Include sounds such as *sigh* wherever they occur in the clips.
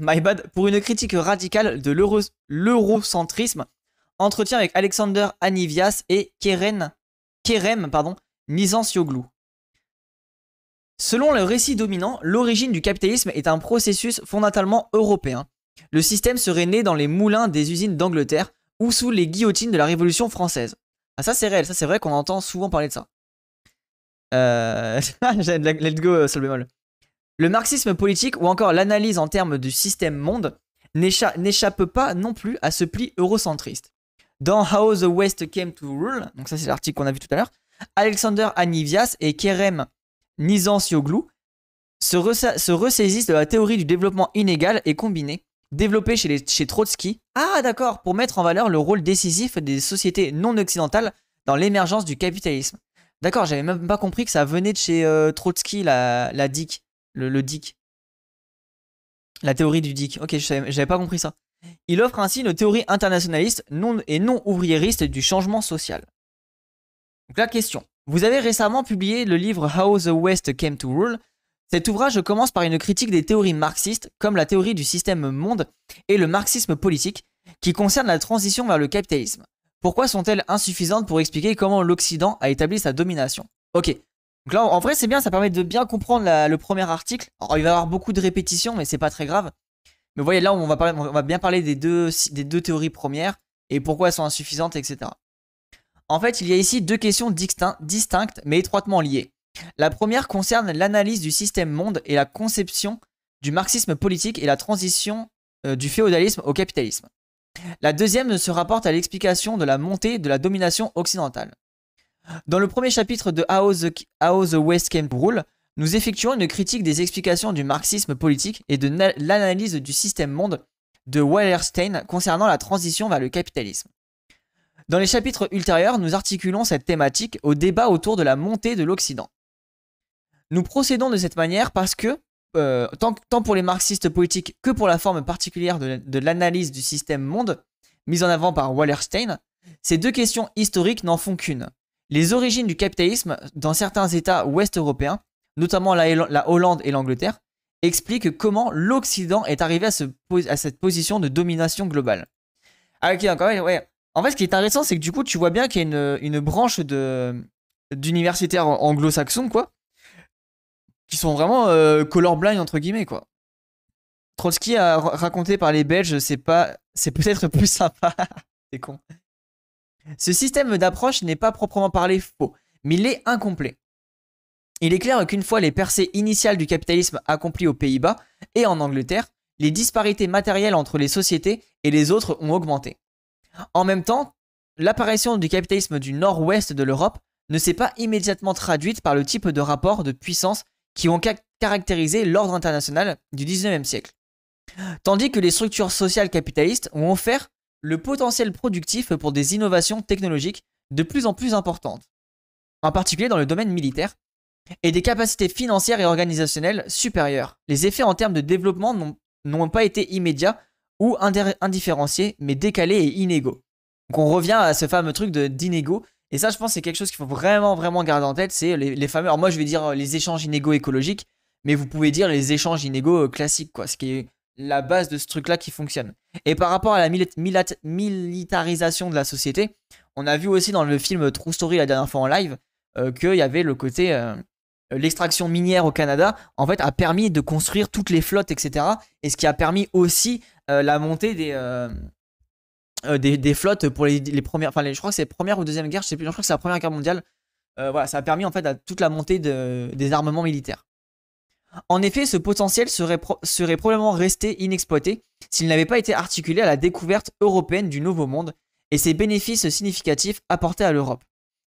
my bad, pour une critique radicale de l'eurocentrisme, entretien avec Alexander Anivias et Keren, Kerem pardon, Selon le récit dominant, l'origine du capitalisme est un processus fondamentalement européen. Le système serait né dans les moulins des usines d'Angleterre ou sous les guillotines de la Révolution française. Ah ça c'est réel, ça c'est vrai qu'on entend souvent parler de ça. Euh... *laughs* Let's go, euh, sur le bémol. Le marxisme politique ou encore l'analyse en termes du système monde n'échappe pas non plus à ce pli eurocentriste. Dans How the West Came to Rule, donc ça c'est l'article qu'on a vu tout à l'heure, Alexander Anivias et Kerem nizan se, se, ressaisissent de la théorie du développement inégal et combiné, développée chez, Trotsky. Ah d'accord, pour mettre en valeur le rôle décisif des sociétés non occidentales dans l'émergence du capitalisme. D'accord, j'avais même pas compris que ça venait de chez euh, Trotsky, la, la le, DIC. La théorie du DIC. Ok, j'avais pas compris ça. Il offre ainsi une théorie internationaliste non, et non ouvriériste du changement social. Donc la question. Vous avez récemment publié le livre How the West Came to Rule. Cet ouvrage commence par une critique des théories marxistes, comme la théorie du système monde et le marxisme politique, qui concerne la transition vers le capitalisme. Pourquoi sont-elles insuffisantes pour expliquer comment l'Occident a établi sa domination Ok, donc là, en vrai, c'est bien, ça permet de bien comprendre le premier article. il va y avoir beaucoup de répétitions, mais c'est pas très grave. Mais vous voyez, là, on va, on va bien parler des deux, théories premières et pourquoi elles sont insuffisantes, etc. En fait, il y a ici deux questions distinctes mais étroitement liées. La première concerne l'analyse du système monde et la conception du marxisme politique et la transition euh, du féodalisme au capitalisme. La deuxième se rapporte à l'explication de la montée de la domination occidentale. Dans le premier chapitre de How the, West Came Rule, nous effectuons une critique des explications du marxisme politique et de l'analyse du système monde de Wallerstein concernant la transition vers le capitalisme. Dans les chapitres ultérieurs, nous articulons cette thématique au débat autour de la montée de l'Occident. Nous procédons de cette manière parce que, euh, tant, pour les marxistes politiques que pour la forme particulière de l'analyse du système monde, mise en avant par Wallerstein, ces deux questions historiques n'en font qu'une les origines du capitalisme dans certains États ouest européens, notamment la, Hollande et l'Angleterre, expliquent comment l'Occident est arrivé à, se à, cette position de domination globale. Ah ok, une. ouais. En fait, ce qui est intéressant, c'est que du coup, tu vois bien qu'il y a une, une branche d'universitaires anglo-saxons, quoi, qui sont vraiment euh, colorblind, entre guillemets, quoi. Trotsky a raconté par les Belges, pas, c'est peut-être plus sympa. *laughs* c'est con. Ce système d'approche n'est pas proprement parlé faux, mais il est incomplet. Il est clair qu'une fois les percées initiales du capitalisme accomplies aux Pays-Bas et en Angleterre, les disparités matérielles entre les sociétés et les autres ont augmenté. En même temps, l'apparition du capitalisme du nord-ouest de l'Europe ne s'est pas immédiatement traduite par le type de rapports de puissance qui ont caractérisé l'ordre international du 19e siècle. Tandis que les structures sociales capitalistes ont offert le potentiel productif pour des innovations technologiques de plus en plus importantes, en particulier dans le domaine militaire, et des capacités financières et organisationnelles supérieures. Les effets en termes de développement n'ont pas été immédiats ou indifférenciés, mais décalés et inégaux. Donc on revient à ce fameux truc d'inégaux, et ça je pense c'est quelque chose qu'il faut vraiment vraiment garder en tête, c'est les, fameux, alors moi je vais dire euh, les échanges inégaux écologiques, mais vous pouvez dire les échanges inégaux euh, classiques, quoi, ce qui est la base de ce truc-là qui fonctionne. Et par rapport à la militarisation de la société, on a vu aussi dans le film True Story la dernière fois en live euh, qu'il y avait le côté... Euh, l'extraction minière au Canada, en fait, a permis de construire toutes les flottes, etc. Et ce qui a permis aussi euh, la montée euh, des, des, flottes pour les, les premières... Enfin, je crois que c'est première ou deuxième guerre, je sais plus. Je crois que c'est la première guerre mondiale. voilà, ça a permis, en fait, à toute la montée de, des armements militaires. En effet, ce potentiel serait, probablement resté inexploité s'il n'avait pas été articulé à la découverte européenne du Nouveau Monde et ses bénéfices significatifs apportés à l'Europe,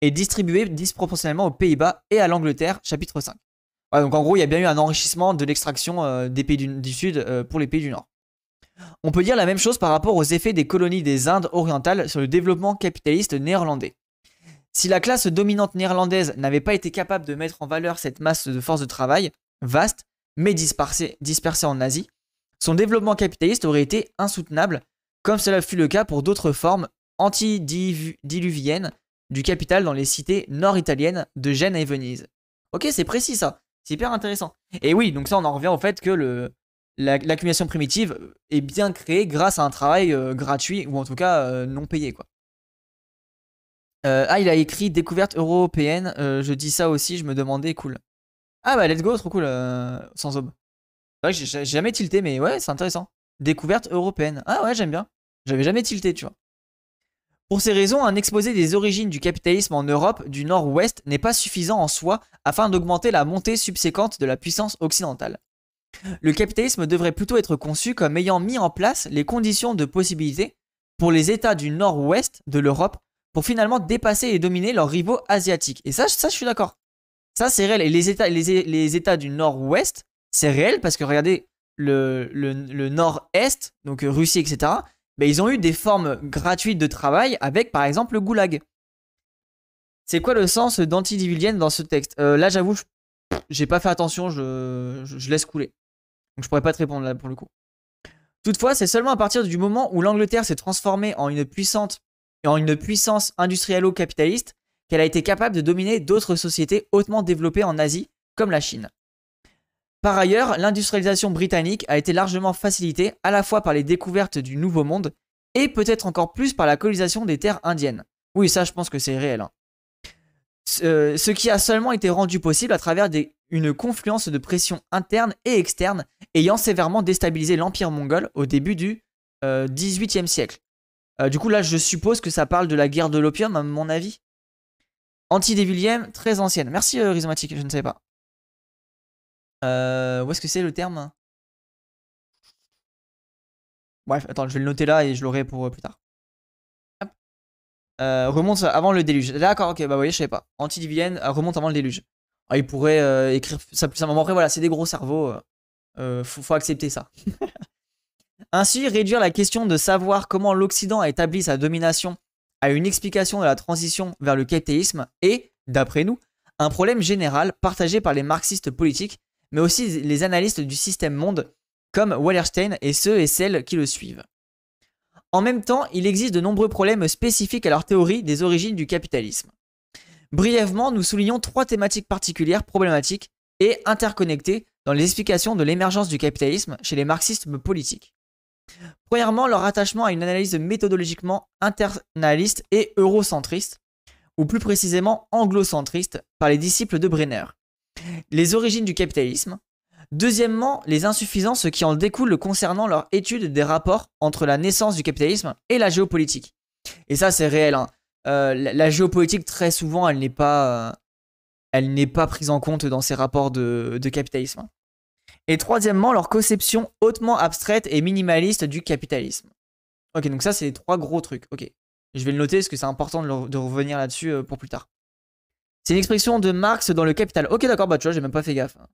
et distribués disproportionnellement aux Pays-Bas et à l'Angleterre, chapitre 5. donc en gros, il y a bien eu un enrichissement de l'extraction euh, des pays du, Sud euh, pour les pays du Nord. On peut dire la même chose par rapport aux effets des colonies des Indes orientales sur le développement capitaliste néerlandais. Si la classe dominante néerlandaise n'avait pas été capable de mettre en valeur cette masse de force de travail, vaste, mais dispersé, en Asie, son développement capitaliste aurait été insoutenable, comme cela fut le cas pour d'autres formes antidiluviennes du capital dans les cités nord-italiennes de Gênes et Venise. Ok, c'est précis ça, c'est hyper intéressant. Et oui, donc ça on en revient au fait que le, l'accumulation primitive est bien créée grâce à un travail euh, gratuit, ou en tout cas euh, non payé quoi. Euh, ah, il a écrit Découverte européenne, je dis ça aussi, je me demandais, cool. Ah bah let's go, trop cool, euh, sans aube. C'est que j'ai jamais tilté, mais ouais, c'est intéressant. Découverte européenne. Ah ouais, j'aime bien. J'avais jamais tilté, tu vois. Pour ces raisons, un exposé des origines du capitalisme en Europe du Nord-Ouest n'est pas suffisant en soi afin d'augmenter la montée subséquente de la puissance occidentale. Le capitalisme devrait plutôt être conçu comme ayant mis en place les conditions de possibilité pour les États du Nord-Ouest de l'Europe pour finalement dépasser et dominer leurs rivaux asiatiques. Et ça, ça je suis d'accord. Ça, c'est réel. Et les États, du nord-ouest, c'est réel parce que regardez, le, nord-est, donc Russie, etc., ben, ils ont eu des formes gratuites de travail avec, par exemple, le goulag. C'est quoi le sens d'Antidivilienne dans ce texte euh, Là, j'avoue, j'ai pas fait attention, je, laisse couler. Donc, je pourrais pas te répondre là pour le coup. Toutefois, c'est seulement à partir du moment où l'Angleterre s'est transformée en une puissante en une puissance industriello-capitaliste qu'elle a été capable de dominer d'autres sociétés hautement développées en Asie, comme la Chine. Par ailleurs, l'industrialisation britannique a été largement facilitée à la fois par les découvertes du Nouveau Monde et peut-être encore plus par la colonisation des terres indiennes. Oui, ça je pense que c'est réel. Hein. Euh, ce, qui a seulement été rendu possible à travers une confluence de pressions internes et externes ayant sévèrement déstabilisé l'Empire mongol au début du euh, XVIIIe siècle. Euh, du coup là je suppose que ça parle de la guerre de l'opium à mon avis. Antidévilième, très ancienne. Merci euh, je ne savais pas. Euh, où est-ce que c'est le terme Bref, attends, je vais le noter là et je l'aurai pour euh, plus tard. Euh, remonte avant le déluge. D'accord, ok, bah vous voyez, je savais pas. Antidévilienne remonte avant le déluge. Ah, il pourrait écrire ça plus simplement. Après, voilà, c'est des gros cerveaux. Faut, faut accepter ça. *laughs* Ainsi, réduire la question de savoir comment l'Occident a établi sa domination à une explication de la transition vers le capitalisme et, d'après nous, un problème général partagé par les marxistes politiques, mais aussi les analystes du système monde comme Wallerstein et ceux et celles qui le suivent. En même temps, il existe de nombreux problèmes spécifiques à leur théorie des origines du capitalisme. Brièvement, nous soulignons trois thématiques particulières problématiques et interconnectées dans l'explication de l'émergence du capitalisme chez les marxistes politiques. Premièrement, leur attachement à une analyse méthodologiquement internaliste et eurocentriste, ou plus précisément anglocentriste, par les disciples de Brenner. Les origines du capitalisme. Deuxièmement, les insuffisances qui en découlent concernant leur étude des rapports entre la naissance du capitalisme et la géopolitique. Et ça, c'est réel. Hein. Euh, la, géopolitique, très souvent, elle n'est pas, euh, pas prise en compte dans ces rapports de capitalisme. Et troisièmement, leur conception hautement abstraite et minimaliste du capitalisme. Ok, donc ça, c'est les trois gros trucs. Ok, je vais le noter parce que c'est important de, revenir là-dessus euh, pour plus tard. C'est une expression de Marx dans le Capital. Ok, d'accord, bah tu vois, j'ai même pas fait gaffe. Hein.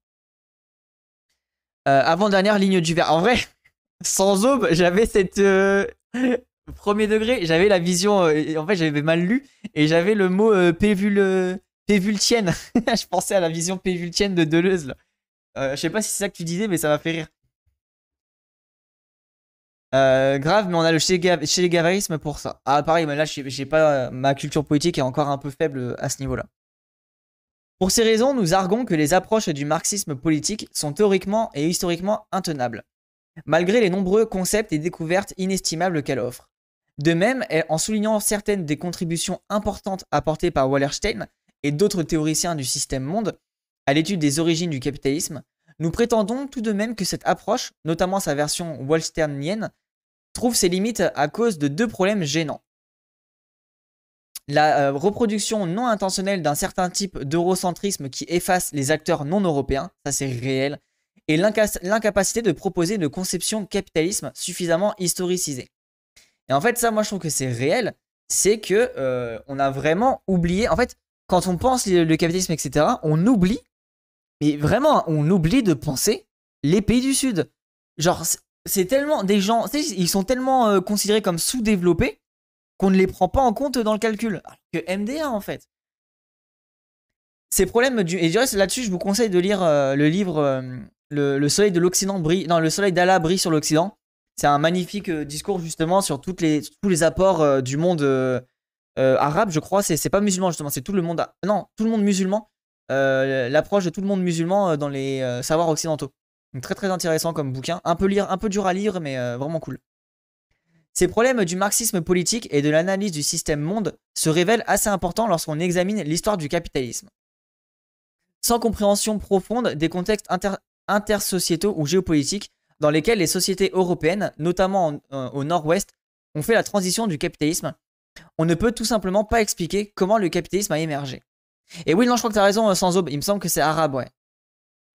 Euh, avant-dernière ligne du verre. En vrai, *laughs* sans aube, j'avais cette. Euh, *laughs* premier degré, j'avais la vision. en fait, j'avais mal lu et j'avais le mot pévultienne. *laughs* je pensais à la vision pévultienne de Deleuze. Euh, je sais pas si c'est ça que tu disais, mais ça m'a fait rire. Euh, grave, mais on a le chélégavarisme pour ça. Ah, pareil, mais là, j'ai pas. Euh, ma culture politique est encore un peu faible à ce niveau-là. Pour ces raisons, nous arguons que les approches du marxisme politique sont théoriquement et historiquement intenables, malgré les nombreux concepts et découvertes inestimables qu'elle offre. De même, en soulignant certaines des contributions importantes apportées par Wallerstein et d'autres théoriciens du système monde, à l'étude des origines du capitalisme, nous prétendons tout de même que cette approche, notamment sa version wallsternienne, trouve ses limites à cause de deux problèmes gênants. La euh, reproduction non intentionnelle d'un certain type d'eurocentrisme qui efface les acteurs non européens, ça c'est réel, et l'incapacité de proposer une conception capitalisme suffisamment historicisée. Et en fait, ça, moi je trouve que c'est réel, c'est que euh, on a vraiment oublié. En fait, quand on pense le capitalisme, etc., on oublie mais vraiment, hein, on oublie de penser les pays du Sud. Genre, c'est tellement des gens, ils sont tellement euh, considérés comme sous-développés qu'on ne les prend pas en compte dans le calcul. que MDA, en fait. Ces problèmes du. Et là-dessus, je vous conseille de lire euh, le livre euh, le, soleil de l'Occident brille. Non, le soleil d'Allah brille sur l'Occident. C'est un magnifique discours, justement, sur tous les apports du monde arabe, je crois. C'est pas musulman, justement, c'est tout le monde. Non, tout le monde musulman euh, l'approche de tout le monde musulman euh, dans les euh, savoirs occidentaux. Donc très très intéressant comme bouquin, un peu, lire, un peu dur à lire mais vraiment cool. Ces problèmes du marxisme politique et de l'analyse du système monde se révèlent assez importants lorsqu'on examine l'histoire du capitalisme. Sans compréhension profonde des contextes intersociétaux ou géopolitiques dans lesquels les sociétés européennes, notamment au nord-ouest, ont fait la transition du capitalisme, on ne peut tout simplement pas expliquer comment le capitalisme a émergé. Et oui, non, je crois que t'as raison, euh, sans aube. Il me semble que c'est arabe, ouais.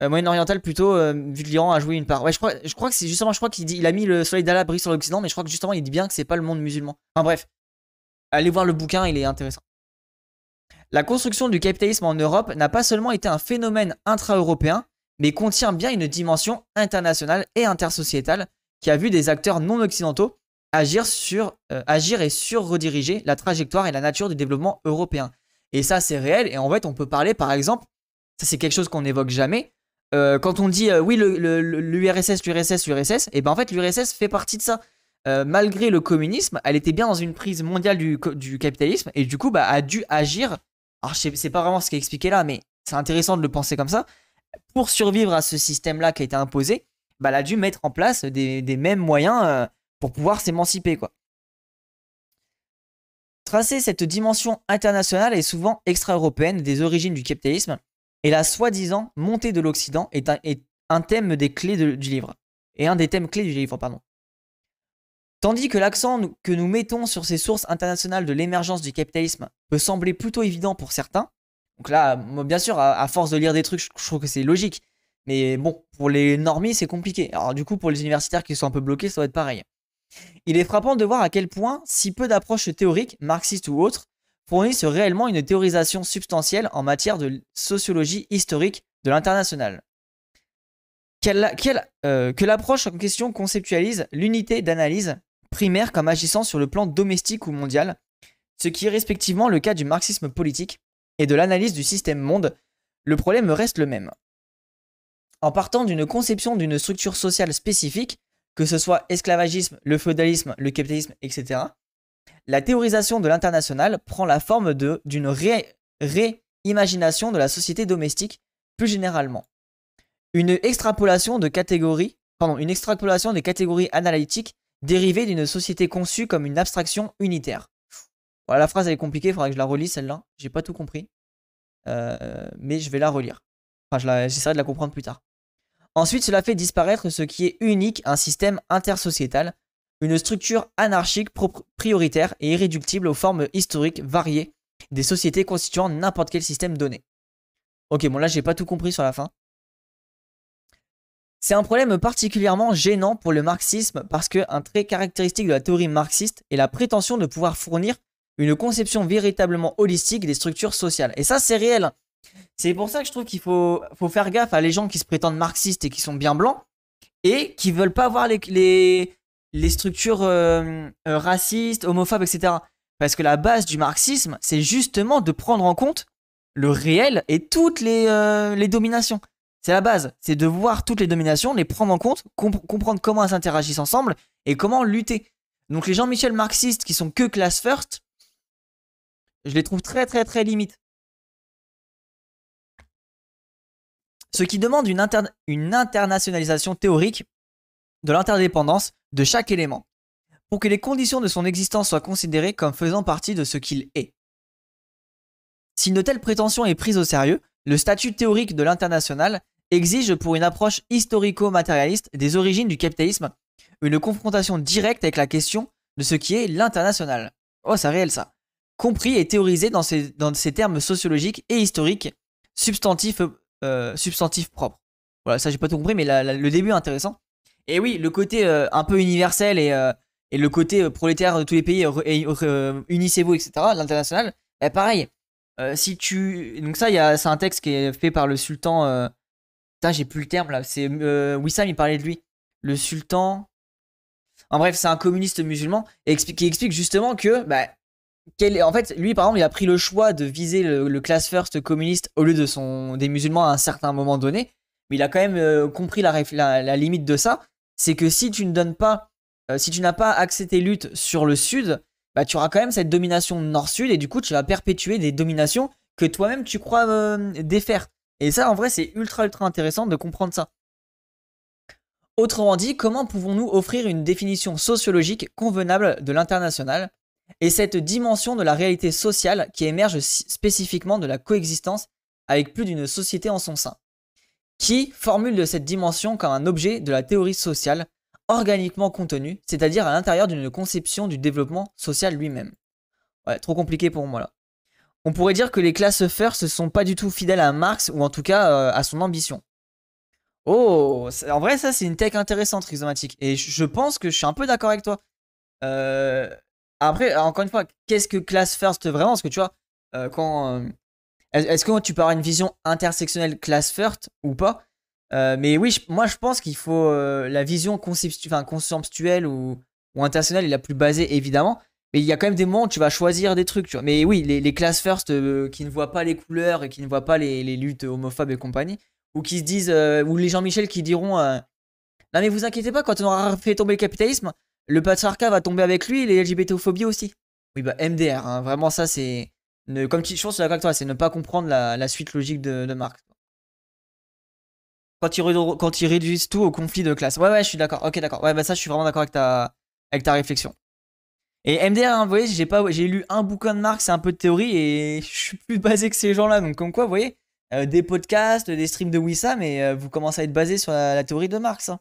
Euh, Moyen-oriental plutôt, euh, vu que l'Iran a joué une part. Ouais, je crois, que c'est justement, je crois qu'il dit, il a mis le soleil d'Allah sur l'Occident, mais je crois que justement, il dit bien que c'est pas le monde musulman. Enfin bref, allez voir le bouquin, il est intéressant. La construction du capitalisme en Europe n'a pas seulement été un phénomène intra-européen, mais contient bien une dimension internationale et intersociétale qui a vu des acteurs non occidentaux agir, sur, agir et sur-rediriger la trajectoire et la nature du développement européen. Et ça, c'est réel. Et en fait, on peut parler, par exemple, ça c'est quelque chose qu'on n'évoque jamais. Euh, quand on dit euh, oui, l'URSS, l'URSS, l'URSS, et eh ben en fait, l'URSS fait partie de ça. Euh, malgré le communisme, elle était bien dans une prise mondiale du, capitalisme et du coup, bah, a dû agir. Alors, c'est pas vraiment ce qui est expliqué là, mais c'est intéressant de le penser comme ça. Pour survivre à ce système-là qui a été imposé, bah, elle a dû mettre en place des, des mêmes moyens pour pouvoir s'émanciper, quoi. Tracer cette dimension internationale et souvent extra-européenne des origines du capitalisme et la soi-disant montée de l'Occident est, un, thème des clés du livre. Et un des thèmes clés du livre, pardon. Tandis que l'accent que nous mettons sur ces sources internationales de l'émergence du capitalisme peut sembler plutôt évident pour certains, donc là, moi, bien sûr, à, force de lire des trucs, je, trouve que c'est logique, mais bon, pour les normies, c'est compliqué. Alors du coup, pour les universitaires qui sont un peu bloqués, ça va être pareil. Il est frappant de voir à quel point si peu d'approches théoriques, marxistes ou autres, fournissent réellement une théorisation substantielle en matière de sociologie historique de l'international. Quelle, euh, que l'approche en question conceptualise l'unité d'analyse primaire comme agissant sur le plan domestique ou mondial, ce qui est respectivement le cas du marxisme politique et de l'analyse du système monde, le problème reste le même. En partant d'une conception d'une structure sociale spécifique, que ce soit esclavagisme, le feudalisme, le capitalisme, etc., la théorisation de l'international prend la forme d'une réimagination de la société domestique plus généralement. Une extrapolation de catégories, pardon, une extrapolation des catégories analytiques dérivées d'une société conçue comme une abstraction unitaire. la phrase est compliquée, il faudra que je la relise, celle-là. J'ai pas tout compris. Euh, mais je vais la relire. Enfin, j'essaierai de la comprendre plus tard. Ensuite, cela fait disparaître ce qui est unique, un système intersociétal, une structure anarchique prioritaire et irréductible aux formes historiques variées des sociétés constituant n'importe quel système donné. Ok, bon là j'ai pas tout compris sur la fin. C'est un problème particulièrement gênant pour le marxisme parce qu'un trait caractéristique de la théorie marxiste est la prétention de pouvoir fournir une conception véritablement holistique des structures sociales. Et ça c'est réel. C'est pour ça que je trouve qu'il faut, faire gaffe à les gens qui se prétendent marxistes et qui sont bien blancs et qui veulent pas voir les, structures euh, euh, racistes, homophobes, etc. Parce que la base du marxisme, c'est justement de prendre en compte le réel et toutes les, euh, dominations. C'est la base, c'est de voir toutes les dominations, les prendre en compte, comprendre comment elles s'interagissent ensemble et comment lutter. Donc les gens michel marxistes qui sont que class first, je les trouve très très très limites. ce qui demande une, internationalisation théorique de l'interdépendance de chaque élément, pour que les conditions de son existence soient considérées comme faisant partie de ce qu'il est. Si une telle prétention est prise au sérieux, le statut théorique de l'international exige pour une approche historico-matérialiste des origines du capitalisme une confrontation directe avec la question de ce qui est l'international. Oh, ça réel ça. Compris et théorisé dans dans ces termes sociologiques et historiques, substantifs, euh, substantif propre. Voilà, ça j'ai pas tout compris, mais le début est intéressant. Et oui, le côté euh, un peu universel et, euh, le côté prolétaire de tous les pays, unissez-vous, etc., l'international, est bah, pareil. si tu... Donc ça, c'est un texte qui est fait par le sultan... Putain, j'ai plus le terme là. C'est Wissam, il parlait de lui. Le sultan... En bref, c'est un communiste musulman qui explique justement que bah, en fait, lui, par exemple, il a pris le choix de viser le, class first communiste au lieu de son, des musulmans à un certain moment donné. Mais il a quand même euh, compris la, limite de ça. C'est que si tu ne donnes pas, euh, si tu n'as pas accepté tes luttes sur le sud, bah, tu auras quand même cette domination nord-sud et du coup, tu vas perpétuer des dominations que toi-même tu crois euh, défaire. Et ça, en vrai, c'est ultra ultra intéressant de comprendre ça. Autrement dit, comment pouvons-nous offrir une définition sociologique convenable de l'international et cette dimension de la réalité sociale qui émerge spécifiquement de la coexistence avec plus d'une société en son sein, qui formule de cette dimension comme un objet de la théorie sociale organiquement contenu, c'est-à-dire à, l'intérieur d'une conception du développement social lui-même. Ouais, trop compliqué pour moi là. On pourrait dire que les classes classeurs se sont pas du tout fidèles à Marx ou en tout cas euh, à son ambition. Oh, en vrai ça c'est une tech intéressante, rhizomatique. Et je pense que je suis un peu d'accord avec toi. Euh, après, encore une fois, qu'est-ce que class first vraiment Parce que tu vois, euh, quand. Euh, est-ce que tu peux avoir une vision intersectionnelle class first ou pas euh, Mais oui, moi je pense qu'il faut. la vision conceptuelle ou, ou intersectionnelle est la plus basée évidemment. Mais il y a quand même des moments où tu vas choisir des trucs, tu vois. Mais oui, les, les class first qui ne voient pas les couleurs et qui ne voient pas les, luttes homophobes et compagnie, ou qui se disent. ou les Jean-Michel qui diront. non mais vous inquiétez pas, quand on aura fait tomber le capitalisme, le patriarcat va tomber avec lui, les phobies aussi. Oui, bah MDR, hein, vraiment ça c'est... comme tu, je pense que toi, c'est ne pas comprendre la, suite logique de, Marx. Quand ils, quand réduisent tout au conflit de classe. Ouais, ouais, je suis d'accord. Ok, d'accord. Ouais, bah ça, je suis vraiment d'accord avec ta, avec ta réflexion. Et MDR, hein, vous voyez, j'ai j'ai lu un bouquin de Marx, c'est un peu de théorie, et *laughs* je suis plus basé que ces gens-là. Donc comme quoi, vous voyez, euh, des podcasts, des streams de Wissam, mais euh, vous commencez à être basé sur la, théorie de Marx. Hein.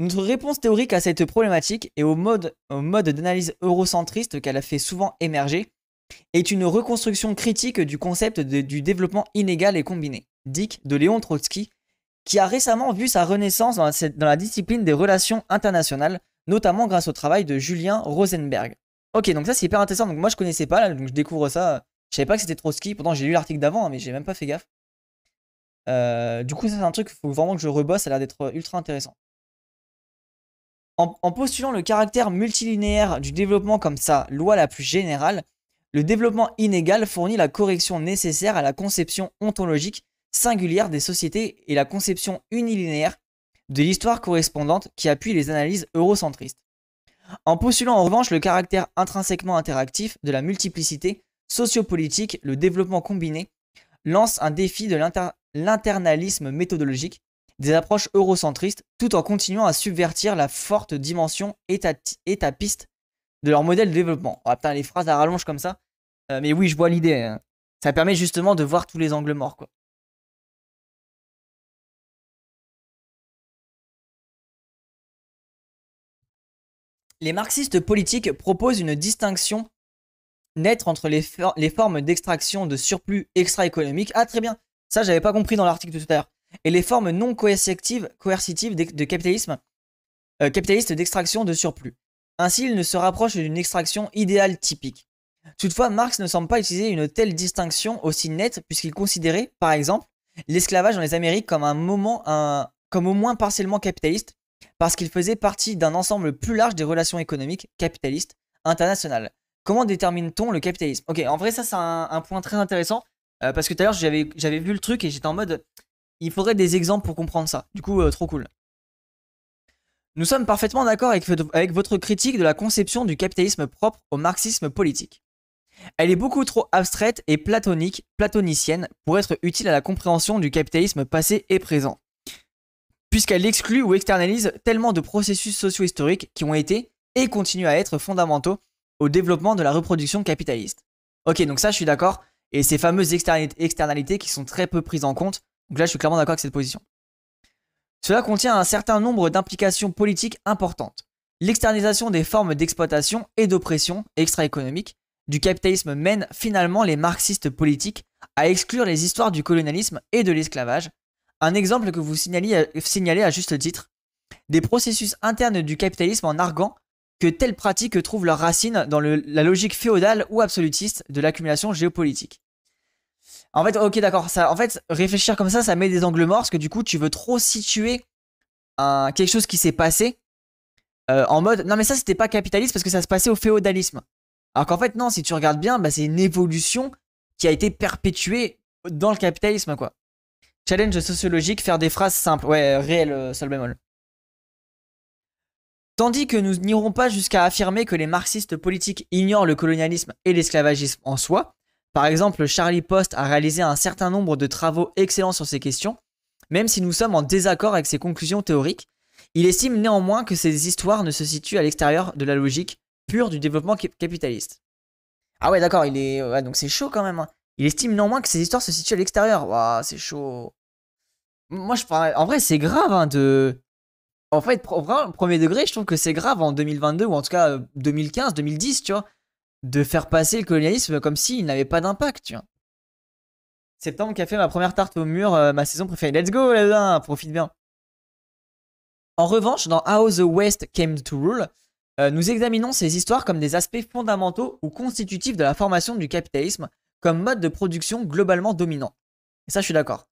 Notre réponse théorique à cette problématique et au mode, d'analyse eurocentriste qu'elle a fait souvent émerger est une reconstruction critique du concept du développement inégal et combiné, Dick de Léon Trotsky, qui a récemment vu sa renaissance dans la, discipline des relations internationales, notamment grâce au travail de Julien Rosenberg. Ok, donc ça c'est hyper intéressant, donc moi je connaissais pas, là, donc je découvre ça, je savais pas que c'était Trotsky, pourtant j'ai lu l'article d'avant, hein, mais j'ai même pas fait gaffe. Euh, du coup, c'est un truc, il faut vraiment que je rebosse, ça a l'air d'être ultra intéressant. En, postulant le caractère multilinéaire du développement comme sa loi la plus générale, le développement inégal fournit la correction nécessaire à la conception ontologique singulière des sociétés et la conception unilinéaire de l'histoire correspondante qui appuie les analyses eurocentristes. En postulant en revanche le caractère intrinsèquement interactif de la multiplicité sociopolitique, le développement combiné lance un défi de l'internalisme méthodologique des approches eurocentristes tout en continuant à subvertir la forte dimension étapiste de leur modèle de développement. Oh putain, les phrases à rallonge comme ça. Euh, mais oui, je vois l'idée. Hein. Ça permet justement de voir tous les angles morts, quoi. Les marxistes politiques proposent une distinction nette entre les, formes d'extraction de surplus extra économique Ah, très bien. Ça, j'avais pas compris dans l'article de tout à l'heure et les formes non coercitives, coercitives de, capitalisme euh, capitaliste d'extraction de surplus. Ainsi, il ne se rapproche d'une extraction idéale typique. Toutefois, Marx ne semble pas utiliser une telle distinction aussi nette puisqu'il considérait, par exemple, l'esclavage dans les Amériques comme un moment, un, comme au moins partiellement capitaliste, parce qu'il faisait partie d'un ensemble plus large des relations économiques capitalistes internationales. Comment détermine-t-on le capitalisme Ok, en vrai, ça c'est un, point très intéressant, euh, parce que tout à l'heure j'avais vu le truc et j'étais en mode, il faudrait des exemples pour comprendre ça. Du coup, euh, trop cool. Nous sommes parfaitement d'accord avec, avec votre critique de la conception du capitalisme propre au marxisme politique. Elle est beaucoup trop abstraite et platonique, platonicienne, pour être utile à la compréhension du capitalisme passé et présent, puisqu'elle exclut ou externalise tellement de processus socio-historiques qui ont été et continuent à être fondamentaux au développement de la reproduction capitaliste. Ok, donc ça je suis d'accord, et ces fameuses externalités qui sont très peu prises en compte donc là, je suis clairement d'accord avec cette position. Cela contient un certain nombre d'implications politiques importantes. L'externalisation des formes d'exploitation et d'oppression extra économiques du capitalisme mène finalement les marxistes politiques à exclure les histoires du colonialisme et de l'esclavage. Un exemple que vous signalez euh, à juste titre, des processus internes du capitalisme en arguant que telles pratiques trouvent leurs racines dans la logique féodale ou absolutiste de l'accumulation géopolitique. En fait, ok, d'accord. Ça, en fait, réfléchir comme ça, ça met des angles morts parce que du coup, tu veux trop situer quelque chose qui s'est passé euh, en mode non mais ça c'était pas capitaliste parce que ça se passait au féodalisme. Alors qu'en fait non, si tu regardes bien, bah, c'est une évolution qui a été perpétuée dans le capitalisme quoi. Challenge sociologique, faire des phrases simples, ouais, réel euh, sol bémol. Tandis que nous n'irons pas jusqu'à affirmer que les marxistes politiques ignorent le colonialisme et l'esclavagisme en soi, par exemple, Charlie Post a réalisé un certain nombre de travaux excellents sur ces questions, même si nous sommes en désaccord avec ses conclusions théoriques. Il estime néanmoins que ces histoires ne se situent à l'extérieur de la logique pure du développement capitaliste. Ah ouais, d'accord, il est. donc c'est chaud quand même. Hein. Il estime néanmoins que ces histoires se situent à l'extérieur. Waouh, c'est chaud. Moi, je En vrai, c'est grave hein, de. En fait, au premier degré, je trouve que c'est grave en 2022, ou en tout cas 2015, euh, 2010, tu vois de faire passer le colonialisme comme s'il n'avait pas d'impact, tu vois. Septembre qui a fait ma première tarte au mur, euh, ma saison préférée. Let's go, profite bien. En revanche, dans How the West Came to Rule, euh, nous examinons ces histoires comme des aspects fondamentaux ou constitutifs de la formation du capitalisme comme mode de production globalement dominant. Et ça, je suis d'accord.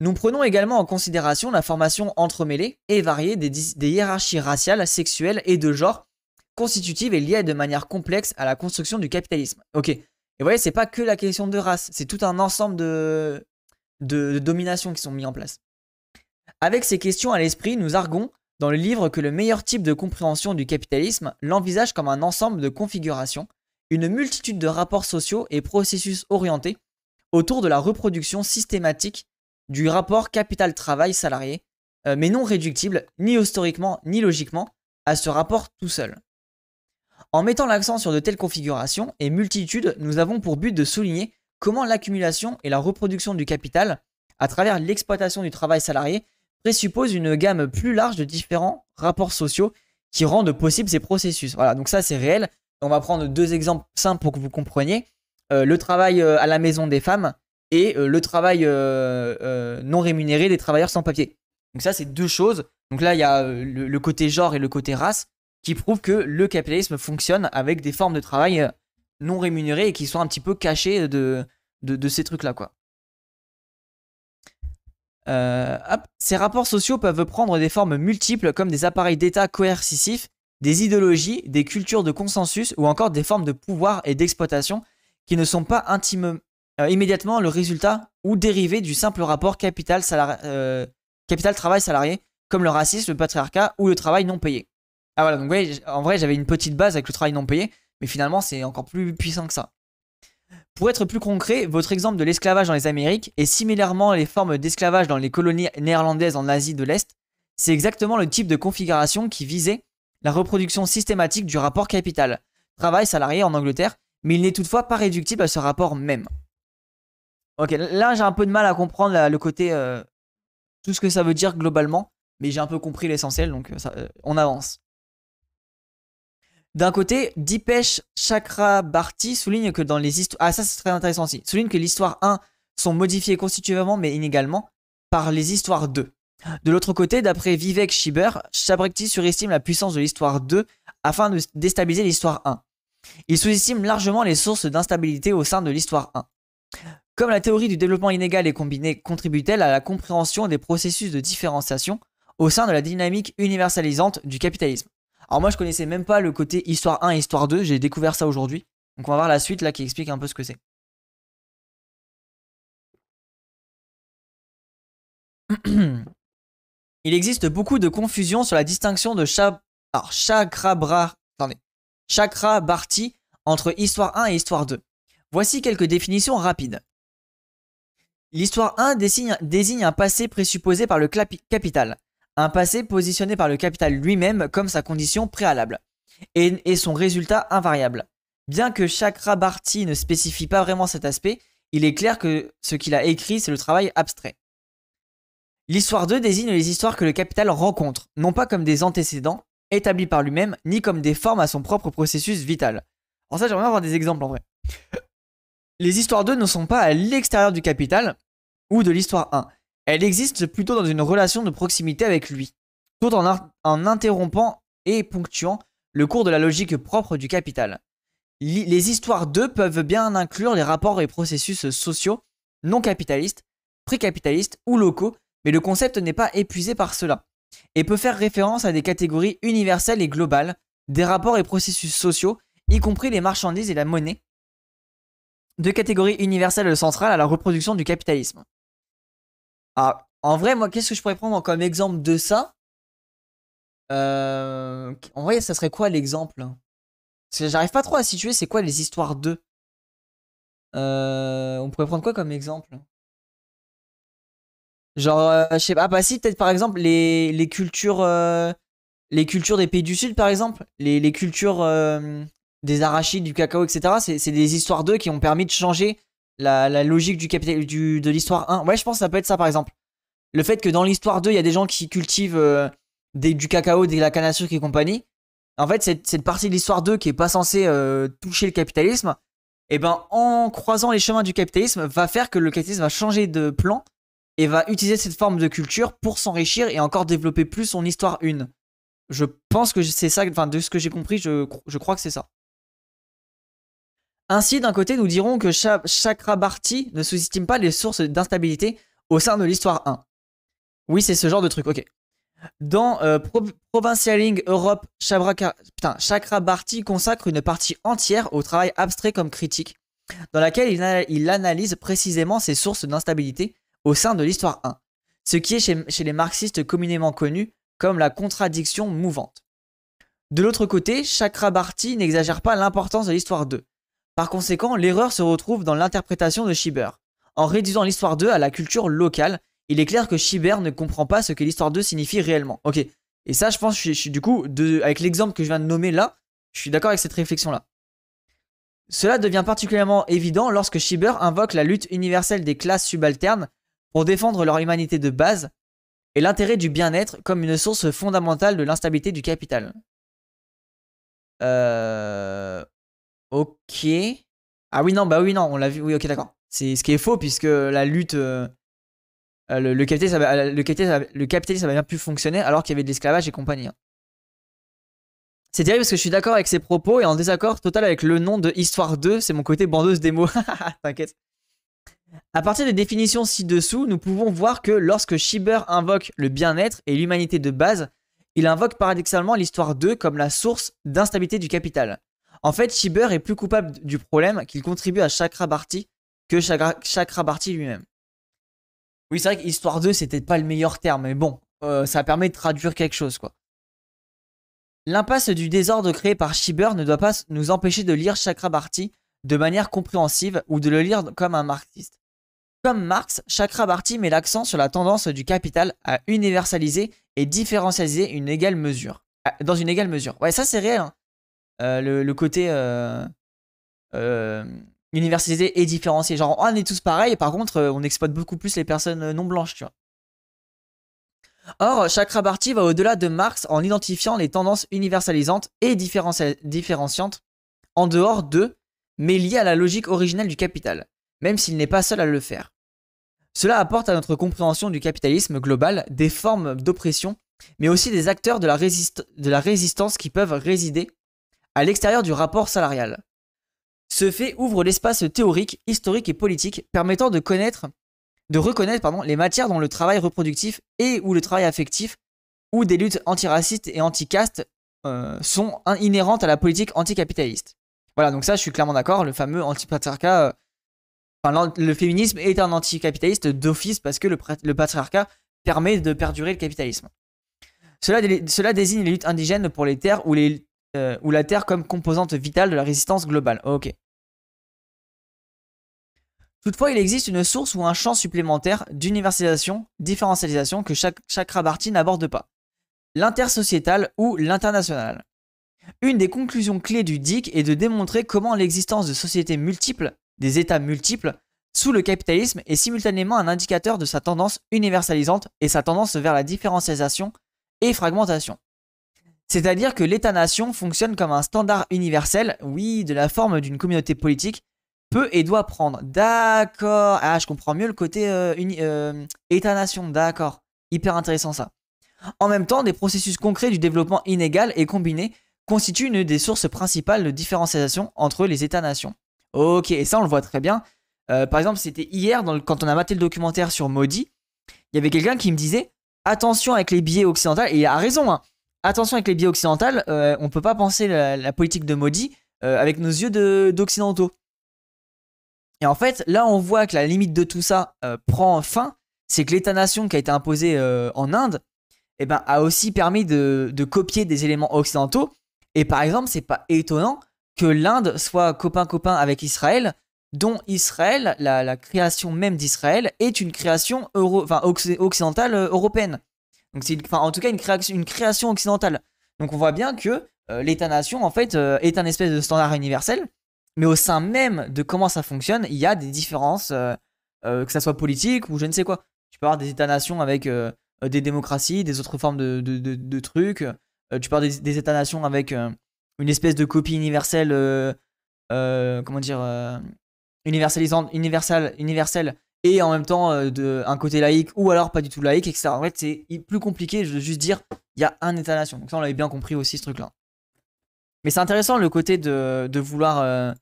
Nous prenons également en considération la formation entremêlée et variée des hiérarchies raciales, sexuelles et de genre constitutive et liée de manière complexe à la construction du capitalisme. Ok. Et vous voyez, c'est pas que la question de race, c'est tout un ensemble de, dominations qui sont mis en place. Avec ces questions à l'esprit, nous arguons dans le livre que le meilleur type de compréhension du capitalisme l'envisage comme un ensemble de configurations, une multitude de rapports sociaux et processus orientés autour de la reproduction systématique du rapport capital-travail salarié, euh, mais non réductible, ni historiquement, ni logiquement, à ce rapport tout seul. En mettant l'accent sur de telles configurations et multitudes, nous avons pour but de souligner comment l'accumulation et la reproduction du capital, à travers l'exploitation du travail salarié, présuppose une gamme plus large de différents rapports sociaux qui rendent possibles ces processus. Voilà, donc ça c'est réel. On va prendre deux exemples simples pour que vous compreniez. Euh, le travail euh, à la maison des femmes et euh, le travail non rémunéré des travailleurs sans papier. Donc ça c'est deux choses. Donc là il y a le côté genre et le côté race qui prouve que le capitalisme fonctionne avec des formes de travail euh, non rémunérées et qui sont un petit peu cachées de, de, ces trucs-là, quoi. Euh, ces rapports sociaux peuvent prendre des formes multiples comme des appareils d'État coercitifs, des idéologies, des cultures de consensus ou encore des formes de pouvoir et d'exploitation qui ne sont pas intimes. Euh, immédiatement le résultat ou dérivé du simple rapport capital-travail salarié comme le racisme, le patriarcat ou le travail non payé. Ah voilà, donc en vrai, j'avais une petite base avec le travail non payé, mais finalement, c'est encore plus puissant que ça. Pour être plus concret, votre exemple de l'esclavage dans les Amériques et similairement les formes d'esclavage dans les colonies néerlandaises en Asie de l'Est, c'est exactement le type de configuration qui visait la reproduction systématique du rapport capital, travail salarié en Angleterre, mais il n'est toutefois pas réductible à ce rapport même. Ok, là j'ai un peu de mal à comprendre le côté euh, tout ce que ça veut dire globalement, mais j'ai un peu compris l'essentiel, donc euh, euh, on avance. D'un côté, Dipesh Chakrabarty souligne que dans les histoires. Ah, ça, c'est très intéressant aussi. Souligne que l'histoire 1 sont modifiées constitutivement, mais inégalement, par les histoires 2. De l'autre côté, d'après Vivek Schieber, Chabrekti surestime la puissance de l'histoire 2 afin de déstabiliser l'histoire 1. Il sous-estime largement les sources d'instabilité au sein de l'histoire 1. Comme la théorie du développement inégal et combiné contribue-t-elle à la compréhension des processus de différenciation au sein de la dynamique universalisante du capitalisme alors moi je connaissais même pas le côté histoire 1 et histoire 2, j'ai découvert ça aujourd'hui. Donc on va voir la suite là qui explique un peu ce que c'est. *clears throat* Il existe beaucoup de confusion sur la distinction de chakra bra... Chakra Bharti entre histoire 1 et histoire 2. Voici quelques définitions rapides. L'histoire 1 désigne, un passé présupposé par le capital, un passé positionné par le capital lui-même comme sa condition préalable, et, son résultat invariable. Bien que Chakrabarti ne spécifie pas vraiment cet aspect, il est clair que ce qu'il a écrit, c'est le travail abstrait. L'histoire 2 désigne les histoires que le capital rencontre, non pas comme des antécédents établis par lui-même, ni comme des formes à son propre processus vital. En ça, j'aimerais avoir des exemples en vrai. Les histoires 2 ne sont pas à l'extérieur du capital ou de l'histoire 1. Elle existe plutôt dans une relation de proximité avec lui, tout en, interrompant et ponctuant le cours de la logique propre du capital. les histoires d'eux peuvent bien inclure les rapports et processus sociaux non capitalistes, précapitalistes ou locaux, mais le concept n'est pas épuisé par cela, et peut faire référence à des catégories universelles et globales, des rapports et processus sociaux, y compris les marchandises et la monnaie, deux catégories universelles centrales à la reproduction du capitalisme. Ah, en vrai, moi, qu'est-ce que je pourrais prendre comme exemple de ça euh, En vrai, ça serait quoi l'exemple j'arrive pas trop à situer, c'est quoi les histoires d'eux euh, On pourrait prendre quoi comme exemple Genre, euh, je sais pas, ah, bah si, peut-être par exemple les, les cultures les cultures des pays du Sud, par exemple, les, les cultures des arachides, du cacao, etc., c'est des histoires d'eux qui ont permis de changer la, logique du capital, du, de l'histoire 1. Ouais, je pense que ça peut être ça, par exemple. Le fait que dans l'histoire 2, il y a des gens qui cultivent euh, des, du cacao, de la canne à sucre et compagnie. En fait, cette, cette partie de l'histoire 2 qui est pas censée euh, toucher le capitalisme, et eh ben, en croisant les chemins du capitalisme, va faire que le capitalisme va changer de plan et va utiliser cette forme de culture pour s'enrichir et encore développer plus son histoire 1. Je pense que c'est ça, enfin, de ce que j'ai compris, je crois que c'est ça. Ainsi, d'un côté, nous dirons que Chakrabarty Chakrabarti ne sous-estime pas les sources d'instabilité au sein de l'histoire 1. Oui, c'est ce genre de truc, ok. Dans euh, Provincialing Europe, Chakrabarti consacre une partie entière au travail abstrait comme critique, dans laquelle il, analyse précisément ces sources d'instabilité au sein de l'histoire 1, ce qui est chez, chez les marxistes communément connu comme la contradiction mouvante. De l'autre côté, Chakrabarti n'exagère pas l'importance de l'histoire 2, par conséquent, l'erreur se retrouve dans l'interprétation de Schieber. En réduisant l'histoire 2 à la culture locale, il est clair que Schieber ne comprend pas ce que l'histoire 2 signifie réellement. Ok, et ça je pense, je, du coup, avec l'exemple que je viens de nommer là, je suis d'accord avec cette réflexion-là. Cela devient particulièrement évident lorsque Schieber invoque la lutte universelle des classes subalternes pour défendre leur humanité de base et l'intérêt du bien-être comme une source fondamentale de l'instabilité du capital. Euh... Ok. Ah oui, non, bah oui, non, on l'a vu. Oui, ok, d'accord. C'est ce qui est faux, puisque la lutte. Euh, euh, le, le, capitalisme, le, bien pu fonctionner alors qu'il y avait de l'esclavage et compagnie. Hein. C'est terrible parce que je suis d'accord avec ses propos et en désaccord total avec le nom de Histoire 2, c'est mon côté bandeuse des mots. *laughs* T'inquiète. À partir des définitions ci-dessous, nous pouvons voir que lorsque Schieber invoque le bien-être et l'humanité de base, il invoque paradoxalement l'histoire 2 comme la source d'instabilité du capital. En fait, Shiber est plus coupable du problème qu'il contribue à Chakrabarti que Chakra Chakrabarti lui-même. Oui, c'est vrai que Histoire 2, c'était pas le meilleur terme, mais bon, euh, ça permet de traduire quelque chose, quoi. L'impasse du désordre créé par Shiber ne doit pas nous empêcher de lire Chakrabarti de manière compréhensive ou de le lire comme un marxiste. Comme Marx, Chakrabarti met l'accent sur la tendance du capital à universaliser et différencialiser une égale mesure. Dans une égale mesure. Ouais, ça c'est réel. Hein. Euh, le, côté euh, euh, universalisé et différencié. Genre, on est tous pareils, par contre, on exploite beaucoup plus les personnes non blanches, tu vois. Or, Chakrabarty va au-delà de Marx en identifiant les tendances universalisantes et différenciantes en dehors de, mais liées à la logique originelle du capital, même s'il n'est pas seul à le faire. Cela apporte à notre compréhension du capitalisme global des formes d'oppression, mais aussi des acteurs de la résistance qui peuvent résider à l'extérieur du rapport salarial. Ce fait ouvre l'espace théorique, historique et politique permettant de connaître, de reconnaître pardon, les matières dont le travail reproductif et ou le travail affectif ou des luttes antiracistes et anticastes euh, sont inhérentes à la politique anticapitaliste. Voilà, donc ça, je suis clairement d'accord. Le fameux antipatriarcat, euh, enfin, le féminisme est un anticapitaliste d'office parce que le, patriarcat permet de perdurer le capitalisme. Cela, cela désigne les luttes indigènes pour les terres ou les euh, ou la Terre comme composante vitale de la résistance globale. Ok. Toutefois, il existe une source ou un champ supplémentaire d'universalisation, différentialisation que chaque chakrabarti n'aborde pas. L'intersociétal ou l'international. Une des conclusions clés du DIC est de démontrer comment l'existence de sociétés multiples, des États multiples, sous le capitalisme est simultanément un indicateur de sa tendance universalisante et sa tendance vers la différentialisation et fragmentation. C'est-à-dire que l'État-nation fonctionne comme un standard universel, oui, de la forme d'une communauté politique, peut et doit prendre. D'accord. Ah, je comprends mieux le côté euh, euh, État-nation, d'accord. Hyper intéressant ça. En même temps, des processus concrets du développement inégal et combiné constituent une des sources principales de différenciation entre les États-nations. Ok, et ça on le voit très bien. Euh, par exemple, c'était hier, quand on a maté le documentaire sur Modi, il y avait quelqu'un qui me disait attention avec les billets occidentaux, et il a raison, hein, attention avec les biais occidentaux, euh, on ne peut pas penser la, politique de Modi euh, avec nos yeux d'occidentaux. Et en fait, là, on voit que la limite de tout ça euh, prend fin, c'est que l'État-nation qui a été imposé en Inde eh ben, a aussi permis de, copier des éléments occidentaux. Et par exemple, c'est pas étonnant que l'Inde soit copain-copain avec Israël, dont Israël, la, création même d'Israël, est une création occidentale européenne. Donc en tout cas une création, une création occidentale. Donc on voit bien que euh, l'État-nation en fait euh, est un espèce de standard universel, mais au sein même de comment ça fonctionne, il y a des différences, euh, que ça soit politique ou je ne sais quoi. Tu peux avoir des États-nations avec des démocraties, des autres formes de, trucs. tu peux avoir des, États-nations avec une espèce de copie universelle, comment dire, universalisante, universelle, universelle et en même temps euh, de, un côté laïque ou alors pas du tout laïque, etc. En fait, c'est plus compliqué de juste dire il y a un État-nation. Donc ça, on l'avait bien compris aussi, ce truc-là. Mais c'est intéressant le côté de, vouloir euh,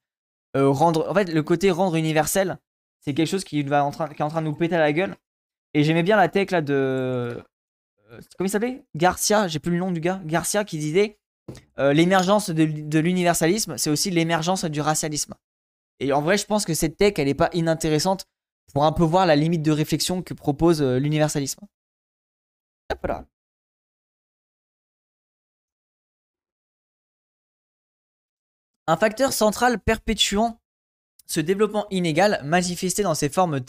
euh, rendre. En fait, le côté rendre universel, c'est quelque chose qui, va est en train de nous péter à la gueule. Et j'aimais bien la tech là de. Comment il s'appelait Garcia, j'ai plus le nom du gars. Garcia qui disait l'émergence de, de l'universalisme, c'est aussi l'émergence du racialisme. Et en vrai, je pense que cette tech, elle n'est pas inintéressante pour un peu voir la limite de réflexion que propose euh, l'universalisme. Un facteur central perpétuant ce développement inégal, manifesté dans ses formes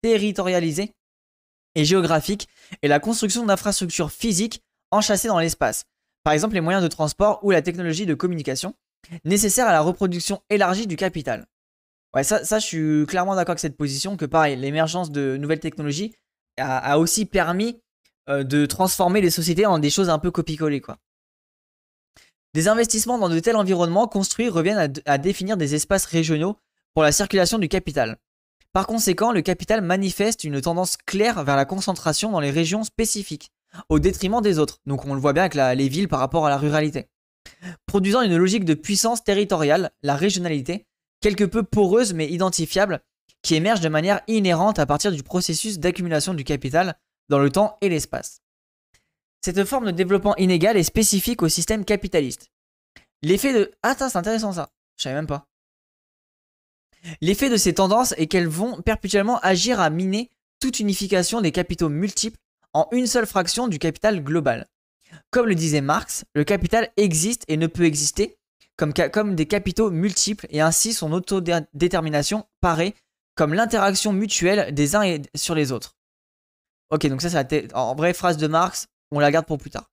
territorialisées et géographiques, est la construction d'infrastructures physiques enchâssées dans l'espace, par exemple les moyens de transport ou la technologie de communication, nécessaires à la reproduction élargie du capital. Ouais, ça, ça je suis clairement d'accord avec cette position, que pareil, l'émergence de nouvelles technologies a, aussi permis euh, de transformer les sociétés en des choses un peu copie-collées, quoi. Des investissements dans de tels environnements construits reviennent à, définir des espaces régionaux pour la circulation du capital. Par conséquent, le capital manifeste une tendance claire vers la concentration dans les régions spécifiques, au détriment des autres. Donc on le voit bien avec les villes par rapport à la ruralité. Produisant une logique de puissance territoriale, la régionalité quelque peu poreuse mais identifiable qui émerge de manière inhérente à partir du processus d'accumulation du capital dans le temps et l'espace. Cette forme de développement inégal est spécifique au système capitaliste. L'effet de... Ah ça c'est intéressant ça, je savais même pas. L'effet de ces tendances est qu'elles vont perpétuellement agir à miner toute unification des capitaux multiples en une seule fraction du capital global. Comme le disait Marx, le capital existe et ne peut exister comme, des capitaux multiples et ainsi son autodétermination paraît comme l'interaction mutuelle des uns sur les autres. Ok, donc ça, c'est en vraie phrase de Marx, on la garde pour plus tard.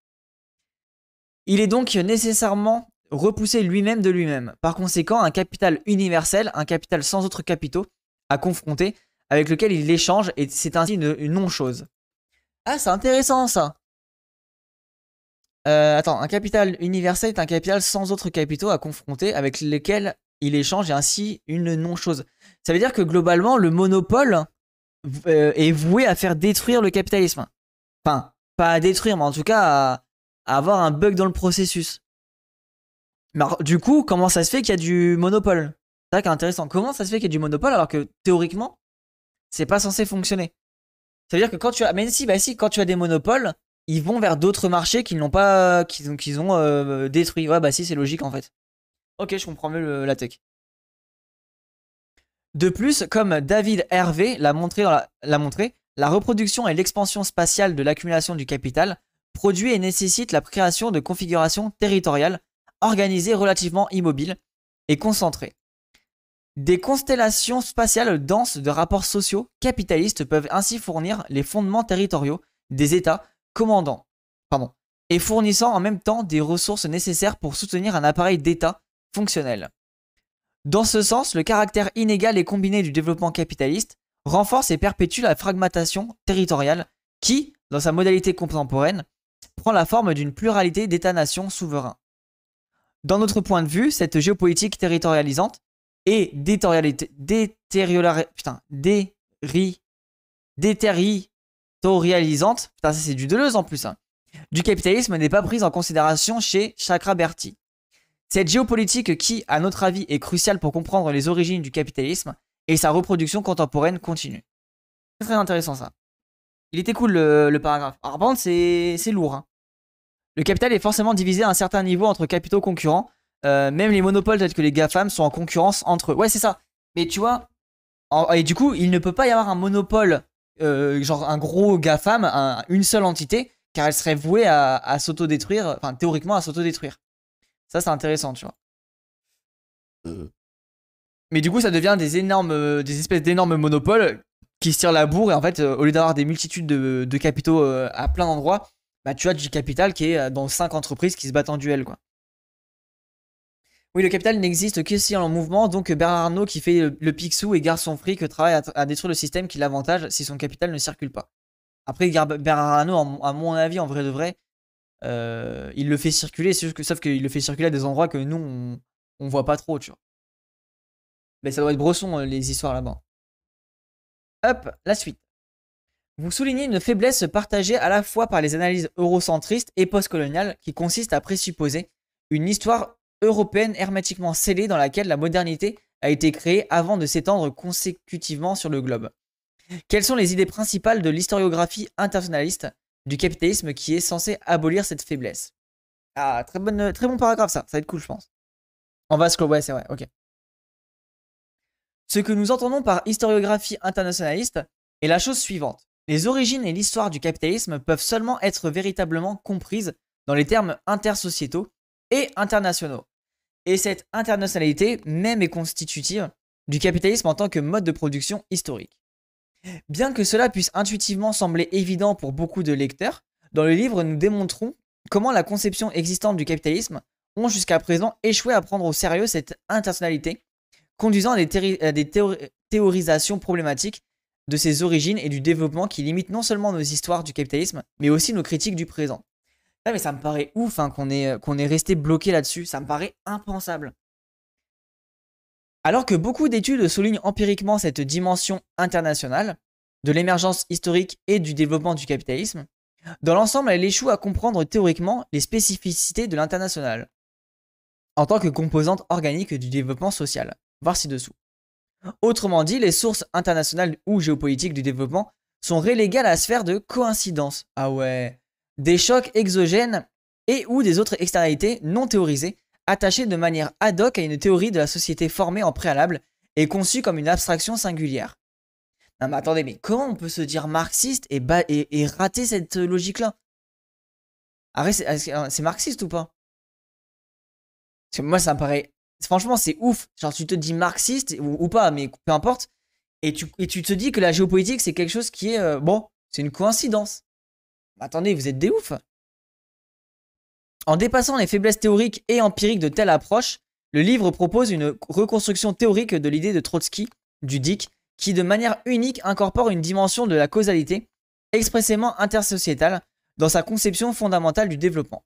Il est donc nécessairement repoussé lui-même de lui-même. Par conséquent, un capital universel, un capital sans autres capitaux à confronter, avec lequel il échange, et c'est ainsi une non-chose. Ah, c'est intéressant ça euh, attends, un capital universel est un capital sans autres capitaux à confronter avec lesquels il échange et ainsi une non-chose. Ça veut dire que globalement, le monopole euh, est voué à faire détruire le capitalisme. Enfin, pas à détruire, mais en tout cas à, avoir un bug dans le processus. Mais du coup, comment ça se fait qu'il y a du monopole C'est ça qui est intéressant. Comment ça se fait qu'il y a du monopole alors que théoriquement, c'est pas censé fonctionner Ça veut dire que quand tu as. Même si, bah si, quand tu as des monopoles, ils vont vers d'autres marchés qu'ils n'ont pas, qu'ils ont, euh, détruits. détruit. Ouais, bah si, c'est logique en fait. Ok, je comprends mieux la tech. De plus, comme David Hervé l'a l'a montré, la reproduction et l'expansion spatiale de l'accumulation du capital produit et nécessite la création de configurations territoriales organisées relativement immobiles et concentrées. Des constellations spatiales denses de rapports sociaux capitalistes peuvent ainsi fournir les fondements territoriaux des États commandant pardon, et fournissant en même temps des ressources nécessaires pour soutenir un appareil d'État fonctionnel. Dans ce sens, le caractère inégal et combiné du développement capitaliste renforce et perpétue la fragmentation territoriale qui, dans sa modalité contemporaine, prend la forme d'une pluralité d'États-nations souverains. Dans notre point de vue, cette géopolitique territorialisante et déterri... déterri réalisante putain, ça c'est du Deleuze en plus, hein. du capitalisme n'est pas prise en considération chez chakra Berti. Cette géopolitique qui, à notre avis, est cruciale pour comprendre les origines du capitalisme et sa reproduction contemporaine continue. C'est très intéressant ça. Il était cool le, paragraphe. Alors c'est lourd. Hein. Le capital est forcément divisé à un certain niveau entre capitaux concurrents. Euh, même les monopoles peut-être que les GAFAM sont en concurrence entre eux. Ouais, c'est ça. Mais tu vois, et du coup, il ne peut pas y avoir un monopole euh, genre un gros GAFAM, un, une seule entité, car elle serait vouée à, sauto s'autodétruire, enfin théoriquement à s'autodétruire. Ça, c'est intéressant, tu vois. Euh. Mais du coup, ça devient des énormes, des espèces d'énormes monopoles qui se tirent la bourre, et en fait, euh, au lieu d'avoir des multitudes de, capitaux à plein d'endroits, bah tu as du capital qui est dans cinq entreprises qui se battent en duel, quoi. Oui, le capital n'existe que si en mouvement, donc Bernard Arnault qui fait le, pixou et Garçon Fric travaille à, détruire le système qui l'avantage si son capital ne circule pas. Après, Bernard Arnault, à mon avis, en vrai de vrai, euh, il le fait circuler, que, sauf qu'il le fait circuler à des endroits que nous, on, voit pas trop, tu vois. Mais ça doit être brosson, euh, les histoires là-bas. Hop, la suite. Vous soulignez une faiblesse partagée à la fois par les analyses eurocentristes et postcoloniales qui consiste à présupposer une histoire européenne hermétiquement scellée dans laquelle la modernité a été créée avant de s'étendre consécutivement sur le globe. Quelles sont les idées principales de l'historiographie internationaliste du capitalisme qui est censée abolir cette faiblesse Ah, très, bon paragraphe ça, ça va être cool je pense. En va ouais c'est vrai, ok. Ce que nous entendons par historiographie internationaliste est la chose suivante. Les origines et l'histoire du capitalisme peuvent seulement être véritablement comprises dans les termes intersociétaux et internationaux. Et cette internationalité même est constitutive du capitalisme en tant que mode de production historique. Bien que cela puisse intuitivement sembler évident pour beaucoup de lecteurs, dans le livre nous démontrons comment la conception existante du capitalisme ont jusqu'à présent échoué à prendre au sérieux cette internationalité, conduisant à des, théorisations problématiques de ses origines et du développement qui limitent non seulement nos histoires du capitalisme, mais aussi nos critiques du présent. Ah, mais ça me paraît ouf hein, qu'on ait euh, qu'on est resté bloqué là-dessus. Ça me paraît impensable. Alors que beaucoup d'études soulignent empiriquement cette dimension internationale de l'émergence historique et du développement du capitalisme, dans l'ensemble, elle échoue à comprendre théoriquement les spécificités de l'international en tant que composante organique du développement social. Voir ci-dessous. Autrement dit, les sources internationales ou géopolitiques du développement sont reléguées à la sphère de coïncidence. Ah ouais, des chocs exogènes et ou des autres externalités non théorisées, attachées de manière ad hoc à une théorie de la société formée en préalable et conçue comme une abstraction singulière. Non mais attendez, mais comment on peut se dire marxiste et, et, rater cette logique-là ah, hein, c'est marxiste ou pas moi, ça me paraît... Franchement, c'est ouf. Genre, tu te dis marxiste ou, pas, mais peu importe. Et tu, et tu, te dis que la géopolitique, c'est quelque chose qui est... Euh, bon, c'est une coïncidence. Bah, attendez, vous êtes des oufs En dépassant les faiblesses théoriques et empiriques de telle approche, le livre propose une reconstruction théorique de l'idée de Trotsky, du DIC, qui de manière unique incorpore une dimension de la causalité, expressément intersociétale, dans sa conception fondamentale du développement.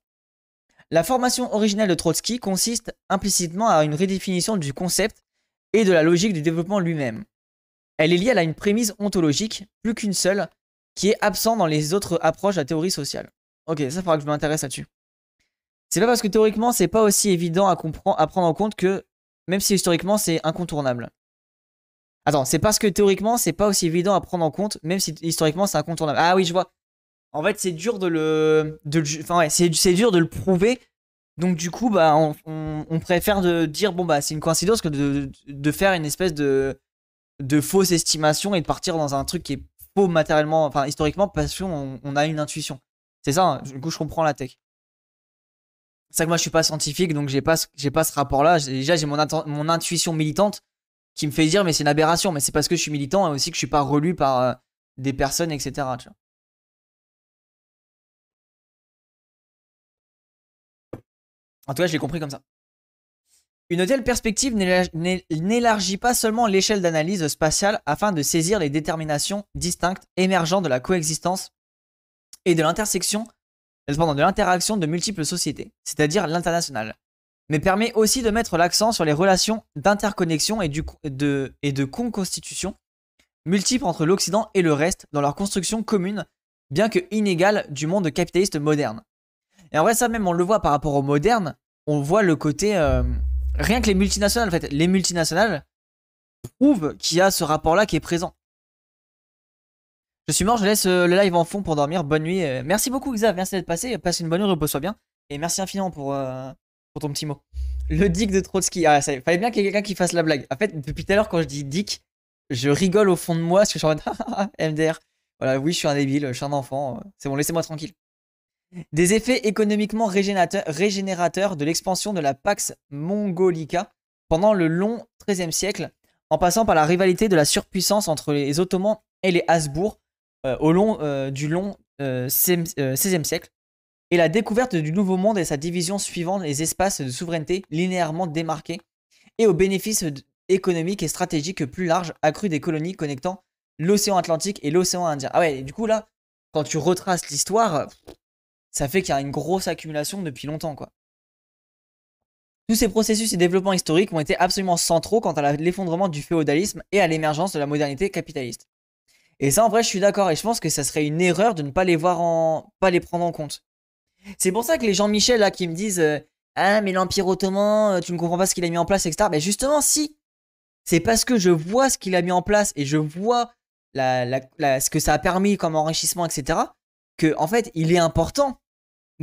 La formation originelle de Trotsky consiste implicitement à une redéfinition du concept et de la logique du développement lui-même. Elle est liée à une prémisse ontologique, plus qu'une seule, qui est absent dans les autres approches de la théorie sociale. Ok, ça faudra que je m'intéresse là-dessus. C'est pas parce que théoriquement c'est pas aussi évident à, à prendre en compte que, même si historiquement c'est incontournable. Attends, c'est parce que théoriquement c'est pas aussi évident à prendre en compte, même si historiquement c'est incontournable. Ah oui, je vois. En fait, c'est dur de le, de enfin ouais, c'est dur de le prouver. Donc du coup, bah, on, préfère de dire bon bah c'est une coïncidence que de, faire une espèce de, de fausse estimation et de partir dans un truc qui est matériellement, enfin historiquement, parce qu'on on a une intuition. C'est ça, hein, du coup je comprends la tech. C'est que moi je suis pas scientifique, donc j'ai pas, j'ai pas ce rapport-là. Déjà j'ai mon, mon intuition militante qui me fait dire mais c'est une aberration, mais c'est parce que je suis militant et aussi que je suis pas relu par euh, des personnes, etc. En tout cas, je l'ai compris comme ça. Une telle perspective n'élargit pas seulement l'échelle d'analyse spatiale afin de saisir les déterminations distinctes émergentes de la coexistence et de l'intersection, euh, de l'interaction de multiples sociétés, c'est-à-dire l'international, mais permet aussi de mettre l'accent sur les relations d'interconnexion et, de, conconstitution multiples entre l'Occident et le reste dans leur construction commune, bien que inégale, du monde capitaliste moderne. Et en vrai, ça même, on le voit par rapport au moderne, on voit le côté... Euh, rien que les multinationales, en fait, les multinationales prouvent qu'il y a ce rapport-là qui est présent. Je suis mort, je laisse euh, le live en fond pour dormir. Bonne nuit. Euh, merci beaucoup, Xav. Merci d'être passé. Passe une bonne nuit, repose-toi bien. Et merci infiniment pour, euh, ton petit mot. Le dick de Trotsky. Ah, ça fallait bien qu'il y ait quelqu'un qui fasse la blague. En fait, depuis tout à l'heure, quand je dis dick, je rigole au fond de moi parce que je suis en mode *laughs* ah, ah, ah, MDR. Voilà, oui, je suis un débile, je suis un enfant. C'est bon, laissez-moi tranquille. Des effets économiquement régénérateurs, de l'expansion de la Pax Mongolica pendant le long XIIIe siècle, en passant par la rivalité de la surpuissance entre les Ottomans et les Habsbourg euh, au long euh, du long XVIe euh, siècle, et la découverte du Nouveau Monde et sa division suivant les espaces de souveraineté linéairement démarqués, et aux bénéfices économiques et stratégiques plus larges accrus des colonies connectant l'océan Atlantique et l'océan Indien. Ah ouais, du coup là, quand tu retraces l'histoire, ça fait qu'il y a une grosse accumulation depuis longtemps, quoi. Tous ces processus et développements historiques ont été absolument centraux quant à l'effondrement du féodalisme et à l'émergence de la modernité capitaliste. Et ça, en vrai, je suis d'accord et je pense que ça serait une erreur de ne pas les voir en, pas les prendre en compte. C'est pour ça que les Jean-Michel là qui me disent euh, ah mais l'Empire ottoman, euh, tu ne comprends pas ce qu'il a mis en place, etc. Mais ben, justement, si. C'est parce que je vois ce qu'il a mis en place et je vois ce que ça a permis comme enrichissement, etc. Que en fait, il est important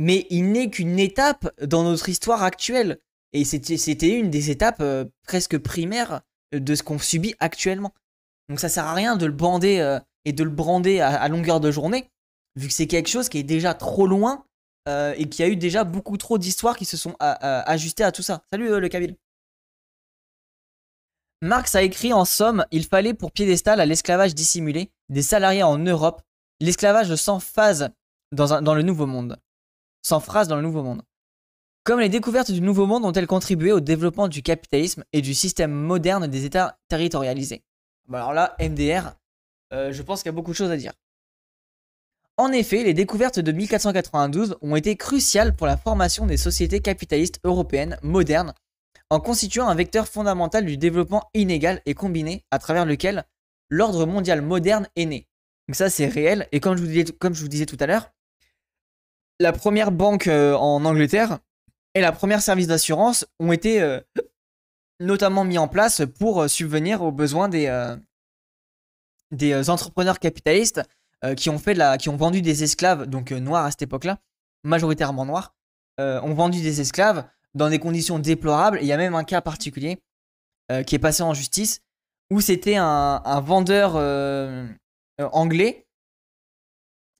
mais il n'est qu'une étape dans notre histoire actuelle. Et c'était une des étapes euh, presque primaires euh, de ce qu'on subit actuellement. Donc ça sert à rien de le bander euh, et de le brander à, longueur de journée, vu que c'est quelque chose qui est déjà trop loin et qui a eu déjà beaucoup trop d'histoires qui se sont ajustées à tout ça. Salut le Kabyle. Marx a écrit en somme Il fallait pour piédestal à l'esclavage dissimulé des salariés en Europe l'esclavage sans phase dans le Nouveau Monde sans phrase dans le Nouveau Monde. Comme les découvertes du Nouveau Monde ont-elles contribué au développement du capitalisme et du système moderne des États territorialisés bah Alors là, MDR, euh, je pense qu'il y a beaucoup de choses à dire. En effet, les découvertes de 1492 ont été cruciales pour la formation des sociétés capitalistes européennes modernes, en constituant un vecteur fondamental du développement inégal et combiné à travers lequel l'ordre mondial moderne est né. Donc ça c'est réel, et comme je vous disais tout à l'heure, la première banque euh, en Angleterre et la première service d'assurance ont été euh, notamment mis en place pour euh, subvenir aux besoins des, des entrepreneurs capitalistes qui, ont fait la, qui ont vendu des esclaves, donc noirs à cette époque-là, majoritairement noirs, ont vendu des esclaves dans des conditions déplorables. Il y a même un cas particulier qui est passé en justice où c'était un vendeur anglais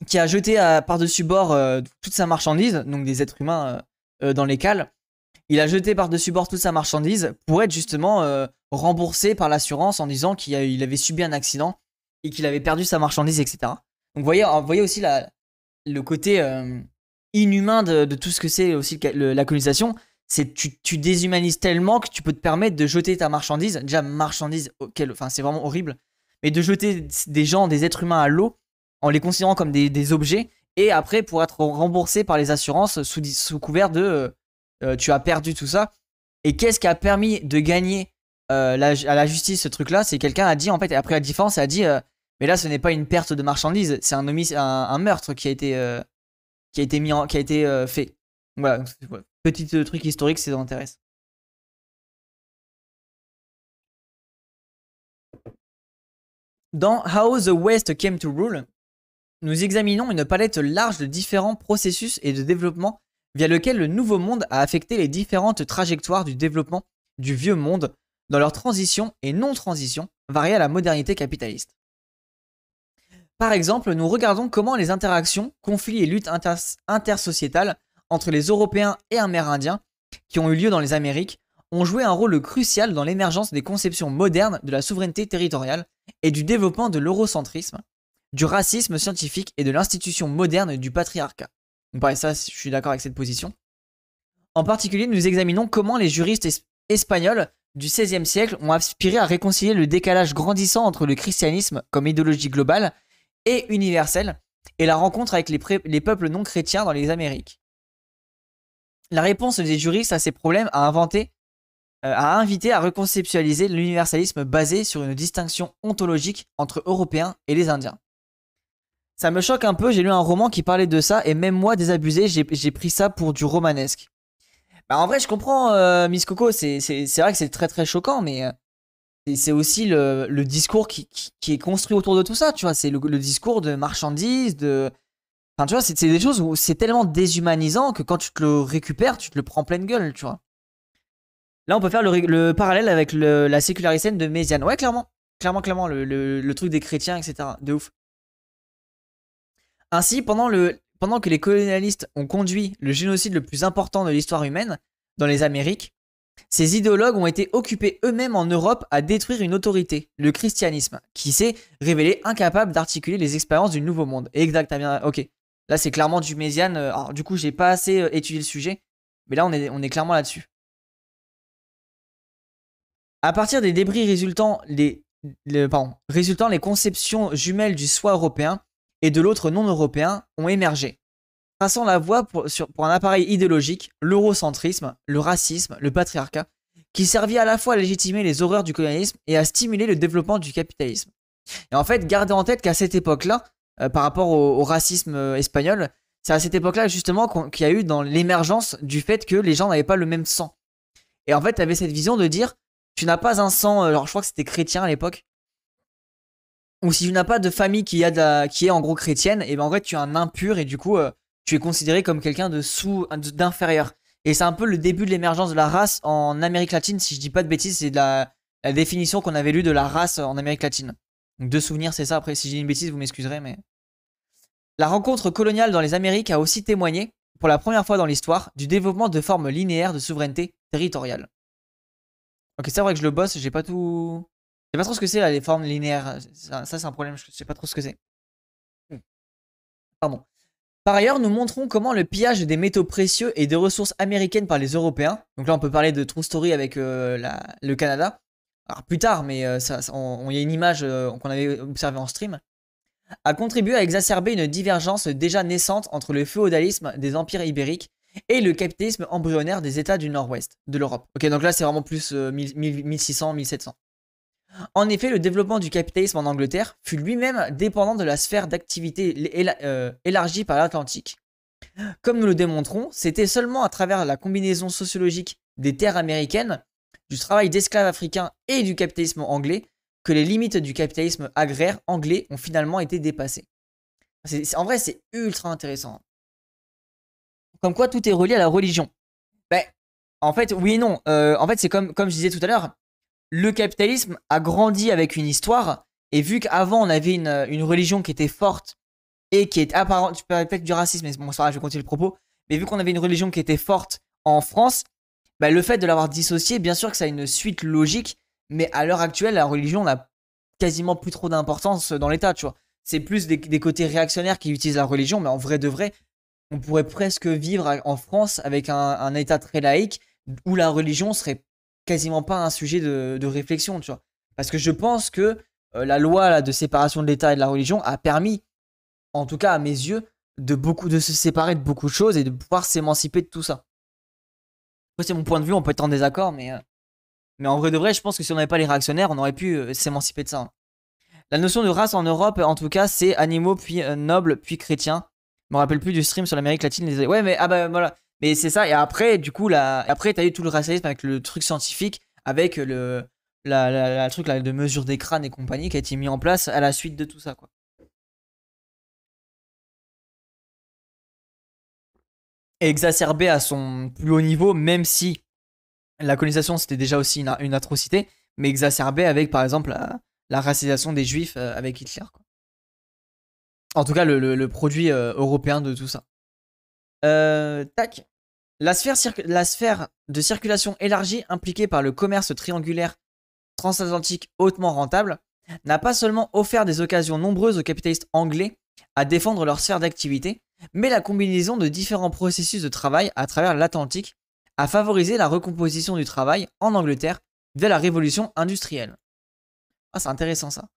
qui a jeté euh, par-dessus bord euh, toute sa marchandise, donc des êtres humains euh, dans les cales. Il a jeté par-dessus bord toute sa marchandise pour être justement remboursé par l'assurance en disant qu'il avait subi un accident et qu'il avait perdu sa marchandise, etc. Donc vous voyez, voyez aussi le côté inhumain de, tout ce que c'est aussi la colonisation. C'est tu, tu déshumanises tellement que tu peux te permettre de jeter ta marchandise, déjà marchandise, enfin c'est vraiment horrible, mais de jeter des gens, des êtres humains à l'eau en les considérant comme des, objets et après pour être remboursé par les assurances sous, couvert de euh, euh, tu as perdu tout ça. Et qu'est-ce qui a permis de gagner euh, à la justice ce truc-là C'est quelqu'un a dit en fait, et après la différence, a dit mais là ce n'est pas une perte de marchandises, c'est un, meurtre qui a été qui a été mis qui a été fait. Voilà, petit truc historique si ça intéresse. Dans How the West Came to Rule, nous examinons une palette large de différents processus et de développement via lesquels le nouveau monde a affecté les différentes trajectoires du développement du vieux monde dans leur transition et non-transition variée à la modernité capitaliste. Par exemple, nous regardons comment les interactions, conflits et luttes intersociétales entre les Européens et Amérindiens qui ont eu lieu dans les Amériques ont joué un rôle crucial dans l'émergence des conceptions modernes de la souveraineté territoriale et du développement de l'eurocentrisme, du racisme scientifique et de l'institution moderne du patriarcat. ça, je suis d'accord avec cette position. En particulier, nous examinons comment les juristes espagnols du XVIe siècle ont aspiré à réconcilier le décalage grandissant entre le christianisme comme idéologie globale et universelle et la rencontre avec les, peuples non chrétiens dans les Amériques. La réponse des juristes à ces problèmes a inventé euh, a invité à reconceptualiser l'universalisme basé sur une distinction ontologique entre Européens et les Indiens ça me choque un peu. J'ai lu un roman qui parlait de ça et même moi, désabusé, j'ai pris ça pour du romanesque. Bah, en vrai, je comprends, euh, Miss Coco. C'est vrai que c'est très très choquant, mais euh, c'est aussi le, discours qui, qui, est construit autour de tout ça. Tu vois, c'est le, discours de marchandise, de. Enfin, tu vois, c'est des choses où c'est tellement déshumanisant que quand tu te le récupères, tu te le prends pleine gueule, tu vois. Là, on peut faire le, le parallèle avec la sécularité de Méziane. Ouais, clairement. Clairement, clairement, le, truc des chrétiens, etc. De ouf. Ainsi, pendant, pendant que les colonialistes ont conduit le génocide le plus important de l'histoire humaine dans les Amériques, ces idéologues ont été occupés eux-mêmes en Europe à détruire une autorité, le christianisme, qui s'est révélé incapable d'articuler les expériences du Nouveau Monde. Exact, Ok. Là, c'est clairement du Méziane. Euh, alors, du coup, j'ai pas assez euh, étudié le sujet, mais là, on est, clairement là-dessus. À partir des débris résultant les, pardon, résultant les conceptions jumelles du soi européen, et de l'autre non européen ont émergé, traçant la voie pour, un appareil idéologique, l'eurocentrisme, le racisme, le patriarcat, qui servit à la fois à légitimer les horreurs du colonialisme et à stimuler le développement du capitalisme. Et en fait, gardez en tête qu'à cette époque-là, euh, par rapport au, racisme euh, espagnol, c'est à cette époque-là justement qu'il y a eu dans l'émergence du fait que les gens n'avaient pas le même sang. Et en fait, tu avais cette vision de dire, tu n'as pas un sang, euh, alors je crois que c'était chrétien à l'époque, ou si tu n'as pas de famille qui, est en gros chrétienne, et eh ben en vrai tu es un impur et du coup euh, tu es considéré comme quelqu'un de sous d'inférieur. Et c'est un peu le début de l'émergence de la race en Amérique latine, si je dis pas de bêtises, c'est la, définition qu'on avait lue de la race en Amérique latine. Donc souvenirs, c'est ça. Après, si j'ai une bêtise, vous m'excuserez, mais la rencontre coloniale dans les Amériques a aussi témoigné, pour la première fois dans l'histoire, du développement de formes linéaires de souveraineté territoriale. Ok, c'est vrai que je le bosse, j'ai pas tout je sais pas trop ce que c'est, les formes linéaires. Ça, c'est un problème, je sais pas trop ce que c'est. Hmm. Pardon. Par ailleurs, nous montrons comment le pillage des métaux précieux et des ressources américaines par les Européens, donc là on peut parler de True Story avec euh, le Canada, alors plus tard, mais euh, il y a une image euh, qu'on avait observée en stream, a contribué à exacerber une divergence déjà naissante entre le féodalisme des empires ibériques et le capitalisme embryonnaire des États du Nord-Ouest de l'Europe. Ok, donc là c'est vraiment plus 1600-1700. En effet, le développement du capitalisme en Angleterre fut lui-même dépendant de la sphère d'activité euh, élargie par l'Atlantique. Comme nous le démontrons, c'était seulement à travers la combinaison sociologique des terres américaines, du travail d'esclaves africains et du capitalisme anglais que les limites du capitalisme agraire anglais ont finalement été dépassées. en vrai, c'est ultra intéressant. Comme quoi, tout est relié à la religion. Ben, en fait, oui et non. Euh, en fait, c'est comme je disais tout à l'heure, le capitalisme a grandi avec une histoire, et vu qu'avant on avait une, religion qui était forte et qui est apparente, tu peux du racisme, mais bon, ça va, je vais continuer le propos, mais vu qu'on avait une religion qui était forte en France, bah, le fait de l'avoir dissocié, bien sûr que ça a une suite logique, mais à l'heure actuelle, la religion n'a quasiment plus trop d'importance dans l'État, tu vois. C'est plus des, côtés réactionnaires qui utilisent la religion, mais en vrai de vrai, on pourrait presque vivre en France avec un État très laïque où la religion serait quasiment pas un sujet de, réflexion, tu vois. Parce que je pense que euh, la loi de séparation de l'État et de la religion a permis, en tout cas à mes yeux, de, beaucoup, de se séparer de beaucoup de choses et de pouvoir s'émanciper de tout ça. C'est mon point de vue, on peut être en désaccord, mais, euh, mais en vrai de vrai, je pense que si on n'avait pas les réactionnaires, on aurait pu euh, s'émanciper de ça. Hein. La notion de race en Europe, en tout cas, c'est animaux, puis nobles, puis chrétiens. Je me rappelle plus du stream sur l'Amérique latine. Ouais, mais ah bah voilà, mais c'est ça. Et après, du coup, là, après, t'as eu tout le racialisme avec le truc scientifique, avec le la, la, truc là, de mesure des crânes et compagnie qui a été mis en place à la suite de tout ça, quoi. exacerbé à son plus haut niveau, même si la colonisation c'était déjà aussi une, atrocité, mais exacerbé avec par exemple la, racialisation des juifs euh, avec Hitler. Quoi. En tout cas, le, le, produit euh, européen de tout ça. Euh, tac. La sphère, de circulation élargie impliquée par le commerce triangulaire transatlantique hautement rentable n'a pas seulement offert des occasions nombreuses aux capitalistes anglais à défendre leur sphère d'activité, mais la combinaison de différents processus de travail à travers l'Atlantique a favorisé la recomposition du travail en Angleterre dès la révolution industrielle. Ah, c'est intéressant ça.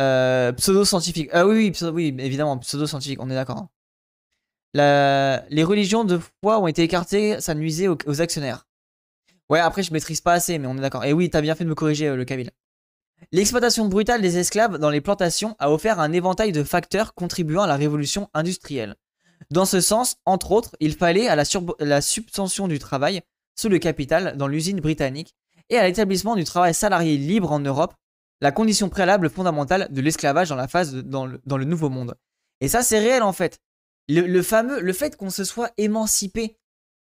Euh, pseudo-scientifique. Ah oui, oui, évidemment, pseudo-scientifique, on est d'accord. Hein les religions de foi ont été écartées, ça nuisait aux, actionnaires. Ouais, après, je maîtrise pas assez, mais on est d'accord. Et oui, t'as bien fait de me corriger, euh, le Kabyle. L'exploitation brutale des esclaves dans les plantations a offert un éventail de facteurs contribuant à la révolution industrielle. Dans ce sens, entre autres, il fallait à la, subvention du travail sous le capital dans l'usine britannique et à l'établissement du travail salarié libre en Europe, la condition préalable fondamentale de l'esclavage dans la phase dans le Nouveau Monde. Et ça, c'est réel en fait le, fameux, le fait qu'on se soit émancipé,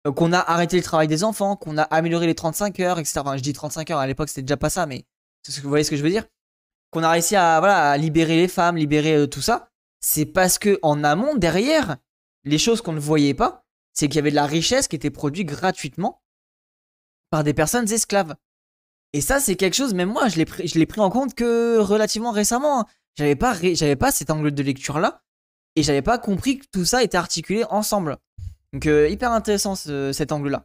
euh, qu'on a arrêté le travail des enfants, qu'on a amélioré les 35 heures, etc. Enfin, je dis 35 heures, à l'époque c'était déjà pas ça, mais vous voyez ce que je veux dire Qu'on a réussi à, libérer les femmes, libérer euh, tout ça, c'est parce que en amont, derrière, les choses qu'on ne voyait pas, c'est qu'il y avait de la richesse qui était produite gratuitement par des personnes esclaves. Et ça, c'est quelque chose, même moi, je l'ai pris, en compte que relativement récemment. Hein. J'avais pas, j'avais pas cet angle de lecture-là. Et j'avais pas compris que tout ça était articulé ensemble. Donc euh, hyper intéressant cet angle-là.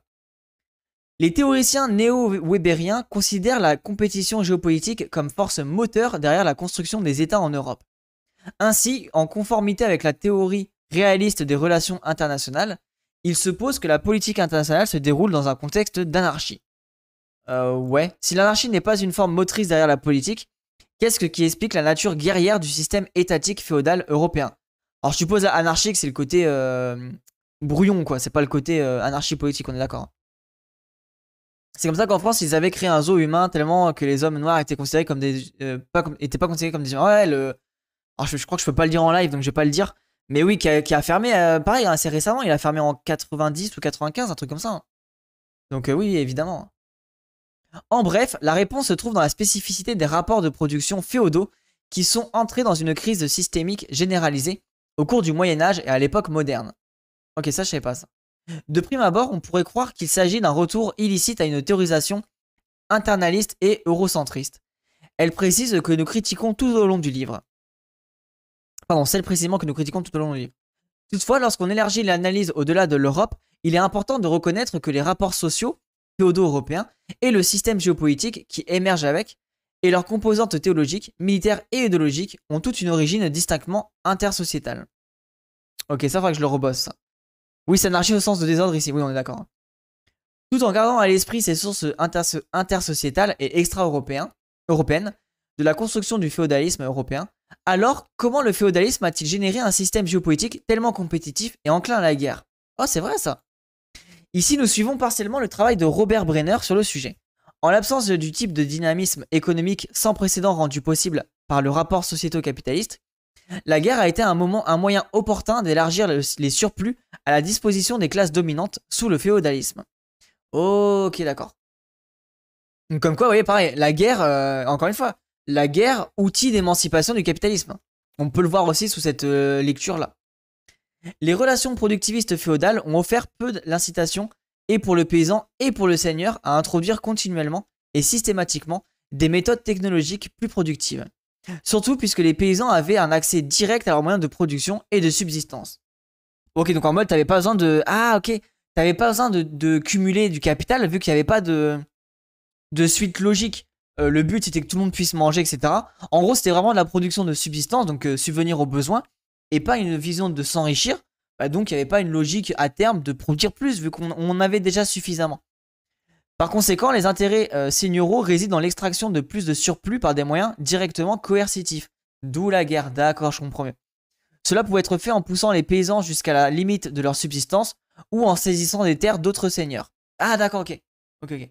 Les théoriciens néo-weberiens considèrent la compétition géopolitique comme force moteur derrière la construction des États en Europe. Ainsi, en conformité avec la théorie réaliste des relations internationales, il se pose que la politique internationale se déroule dans un contexte d'anarchie. Euh, ouais, si l'anarchie n'est pas une forme motrice derrière la politique, qu'est-ce qui explique la nature guerrière du système étatique féodal européen alors je suppose anarchique, c'est le côté euh, brouillon, quoi. C'est pas le côté euh, anarchie politique, on est d'accord. Hein. C'est comme ça qu'en France, ils avaient créé un zoo humain tellement que les hommes noirs étaient considérés comme des. Euh, pas étaient pas considérés comme des. Ouais, le. je, crois que je peux pas le dire en live, donc je vais pas le dire. Mais oui, qui a, fermé, pareil, hein, assez récemment, il a fermé en 90 ou 95, un truc comme ça. Hein. Donc oui, évidemment. En bref, la réponse se trouve dans la spécificité des rapports de production féodaux qui sont entrés dans une crise systémique généralisée au cours du Moyen Âge et à l'époque moderne. Ok, ça je sais pas ça. De prime abord, on pourrait croire qu'il s'agit d'un retour illicite à une théorisation internaliste et eurocentriste. Elle précise que nous critiquons tout au long du livre. Pardon, celle précisément que nous critiquons tout au long du livre. Toutefois, lorsqu'on élargit l'analyse au-delà de l'Europe, il est important de reconnaître que les rapports sociaux féodaux européens et le système géopolitique qui émerge avec et leurs composantes théologiques, militaires et idéologiques ont toutes une origine distinctement intersociétale. Ok, ça faudra que je le rebosse. Oui, c'est anarchie au sens de désordre ici, oui, on est d'accord. Tout en gardant à l'esprit ces sources intersociétales et extra-européennes de la construction du féodalisme européen, alors comment le féodalisme a-t-il généré un système géopolitique tellement compétitif et enclin à la guerre Oh, c'est vrai ça Ici, nous suivons partiellement le travail de Robert Brenner sur le sujet. En l'absence du type de dynamisme économique sans précédent rendu possible par le rapport sociéto-capitaliste, la guerre a été un, moment, un moyen opportun d'élargir les surplus à la disposition des classes dominantes sous le féodalisme. Ok, d'accord. Comme quoi, vous voyez, pareil, la guerre, euh, encore une fois, la guerre, outil d'émancipation du capitalisme. On peut le voir aussi sous cette euh, lecture-là. Les relations productivistes féodales ont offert peu d'incitation et pour le paysan et pour le seigneur à introduire continuellement et systématiquement des méthodes technologiques plus productives. Surtout puisque les paysans avaient un accès direct à leurs moyens de production et de subsistance. Ok, donc en mode, t'avais pas besoin de. Ah, ok, t'avais pas besoin de, cumuler du capital vu qu'il n'y avait pas de, de suite logique. Euh, le but c'était que tout le monde puisse manger, etc. En gros, c'était vraiment de la production de subsistance, donc euh, subvenir aux besoins, et pas une vision de s'enrichir, bah, donc il n'y avait pas une logique à terme de produire plus, vu qu'on en avait déjà suffisamment. Par conséquent, les intérêts euh, seigneuraux résident dans l'extraction de plus de surplus par des moyens directement coercitifs. D'où la guerre, d'accord, je comprends mieux. Cela pouvait être fait en poussant les paysans jusqu'à la limite de leur subsistance ou en saisissant des terres d'autres seigneurs. Ah d'accord, ok.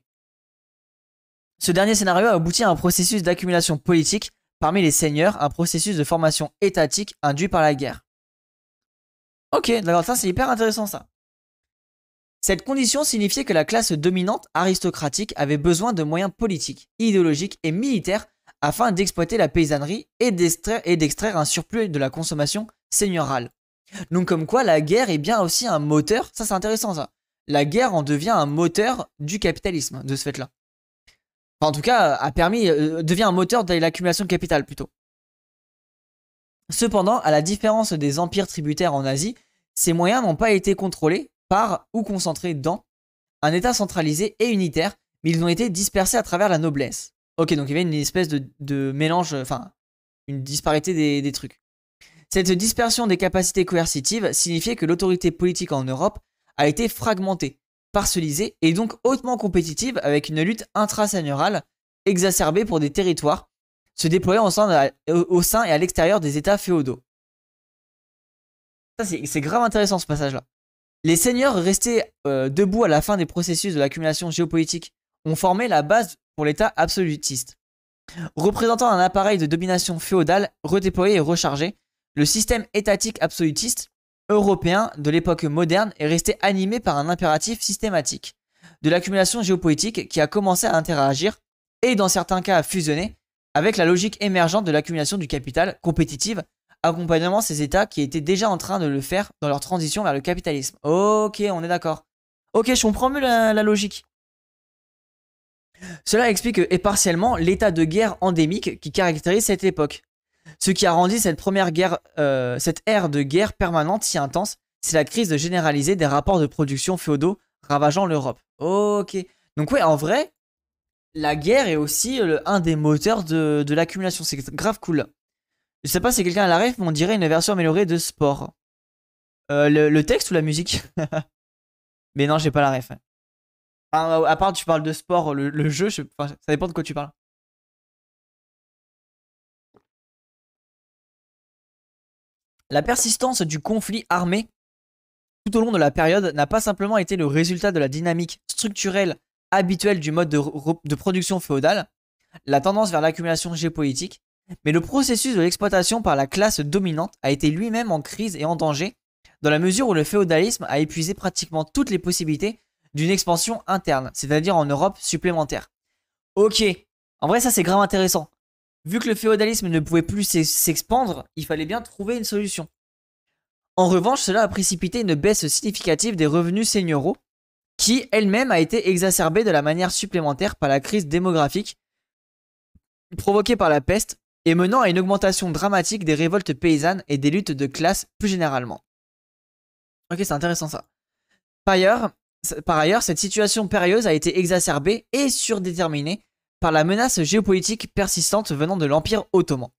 Ce dernier scénario a abouti à un processus d'accumulation politique parmi les seigneurs, un processus de formation étatique induit par la guerre. Ok, d'accord, ça c'est hyper intéressant ça. Cette condition signifiait que la classe dominante aristocratique avait besoin de moyens politiques, idéologiques et militaires afin d'exploiter la paysannerie et d'extraire un surplus de la consommation seigneurale. Donc comme quoi la guerre est bien aussi un moteur, ça c'est intéressant ça. La guerre en devient un moteur du capitalisme de ce fait-là. Enfin, en tout cas, a permis, euh, devient un moteur de l'accumulation de capital plutôt. Cependant, à la différence des empires tributaires en Asie, ces moyens n'ont pas été contrôlés par ou concentrés dans un État centralisé et unitaire, mais ils ont été dispersés à travers la noblesse. Ok, donc il y avait une espèce de, mélange, enfin, une disparité des, trucs. Cette dispersion des capacités coercitives signifiait que l'autorité politique en Europe a été fragmentée, parcellisée et donc hautement compétitive avec une lutte intraseigneurale exacerbée pour des territoires se déployant au sein, au sein et à l'extérieur des États féodaux. c'est grave intéressant ce passage-là. Les seigneurs restés euh, debout à la fin des processus de l'accumulation géopolitique ont formé la base pour l'État absolutiste. Représentant un appareil de domination féodale redéployé et rechargé, le système étatique absolutiste européen de l'époque moderne est resté animé par un impératif systématique de l'accumulation géopolitique qui a commencé à interagir et dans certains cas à fusionner avec la logique émergente de l'accumulation du capital compétitive, accompagnant ces États qui étaient déjà en train de le faire dans leur transition vers le capitalisme. Ok, on est d'accord. Ok, je comprends mieux la, logique. Cela explique et partiellement l'état de guerre endémique qui caractérise cette époque. Ce qui a rendu cette première guerre, euh, cette ère de guerre permanente si intense, c'est la crise généralisée des rapports de production féodaux ravageant l'Europe. Ok. Donc ouais, en vrai, la guerre est aussi euh, un des moteurs de, l'accumulation. C'est grave cool. Je sais pas si quelqu'un a la ref, mais on dirait une version améliorée de sport. Euh, le, texte ou la musique *laughs* Mais non, j'ai pas la ref. Hein. Ah, ah, à part, tu parles de sport, le, jeu, ça dépend de quoi tu parles. La persistance du conflit armé tout au long de la période n'a pas simplement été le résultat de la dynamique structurelle habituel du mode de, de production féodale, la tendance vers l'accumulation géopolitique, mais le processus de l'exploitation par la classe dominante a été lui-même en crise et en danger, dans la mesure où le féodalisme a épuisé pratiquement toutes les possibilités d'une expansion interne, c'est-à-dire en Europe supplémentaire. Ok, en vrai ça c'est grave intéressant. Vu que le féodalisme ne pouvait plus s'expandre, il fallait bien trouver une solution. En revanche, cela a précipité une baisse significative des revenus seigneuraux, qui elle-même a été exacerbée de la manière supplémentaire par la crise démographique provoquée par la peste et menant à une augmentation dramatique des révoltes paysannes et des luttes de classe plus généralement. Ok, c'est intéressant ça. Par ailleurs, par ailleurs, cette situation périlleuse a été exacerbée et surdéterminée par la menace géopolitique persistante venant de l'Empire ottoman.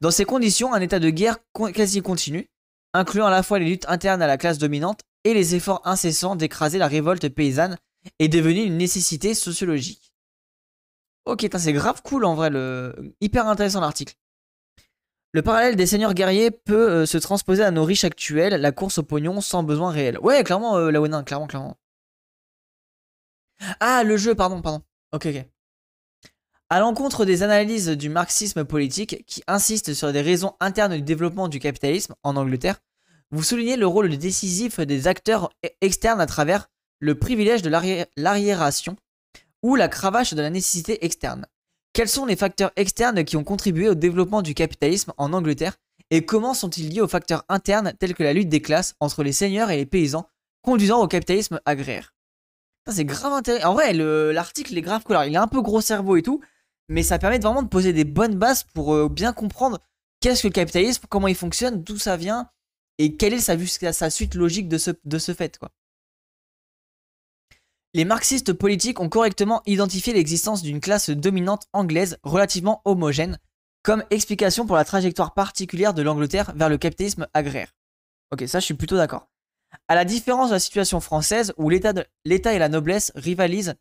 Dans ces conditions, un état de guerre quasi continu, incluant à la fois les luttes internes à la classe dominante et les efforts incessants d'écraser la révolte paysanne est devenu une nécessité sociologique. Ok, c'est grave cool en vrai, le... hyper intéressant l'article. Le parallèle des seigneurs guerriers peut euh, se transposer à nos riches actuels, la course au pognon sans besoin réel. Ouais, clairement, euh, la clairement, clairement. Ah, le jeu, pardon, pardon. Ok, ok. À l'encontre des analyses du marxisme politique qui insistent sur des raisons internes du développement du capitalisme en Angleterre, vous soulignez le rôle décisif des acteurs e-, externes à travers le privilège de l'arriération ou la cravache de la nécessité externe. Quels sont les facteurs externes qui ont contribué au développement du capitalisme en Angleterre et comment sont-ils liés aux facteurs internes tels que la lutte des classes entre les seigneurs et les paysans conduisant au capitalisme agraire C'est grave intéressant. En vrai, l'article est grave couleur. Il a un peu gros cerveau et tout, mais ça permet vraiment de poser des bonnes bases pour euh, bien comprendre qu'est-ce que le capitalisme, comment il fonctionne, d'où ça vient, et quelle est sa, suite logique de ce, fait quoi. Les marxistes politiques ont correctement identifié l'existence d'une classe dominante anglaise relativement homogène comme explication pour la trajectoire particulière de l'Angleterre vers le capitalisme agraire. Ok, ça je suis plutôt d'accord. À la différence de la situation française où l'État et la noblesse rivalisent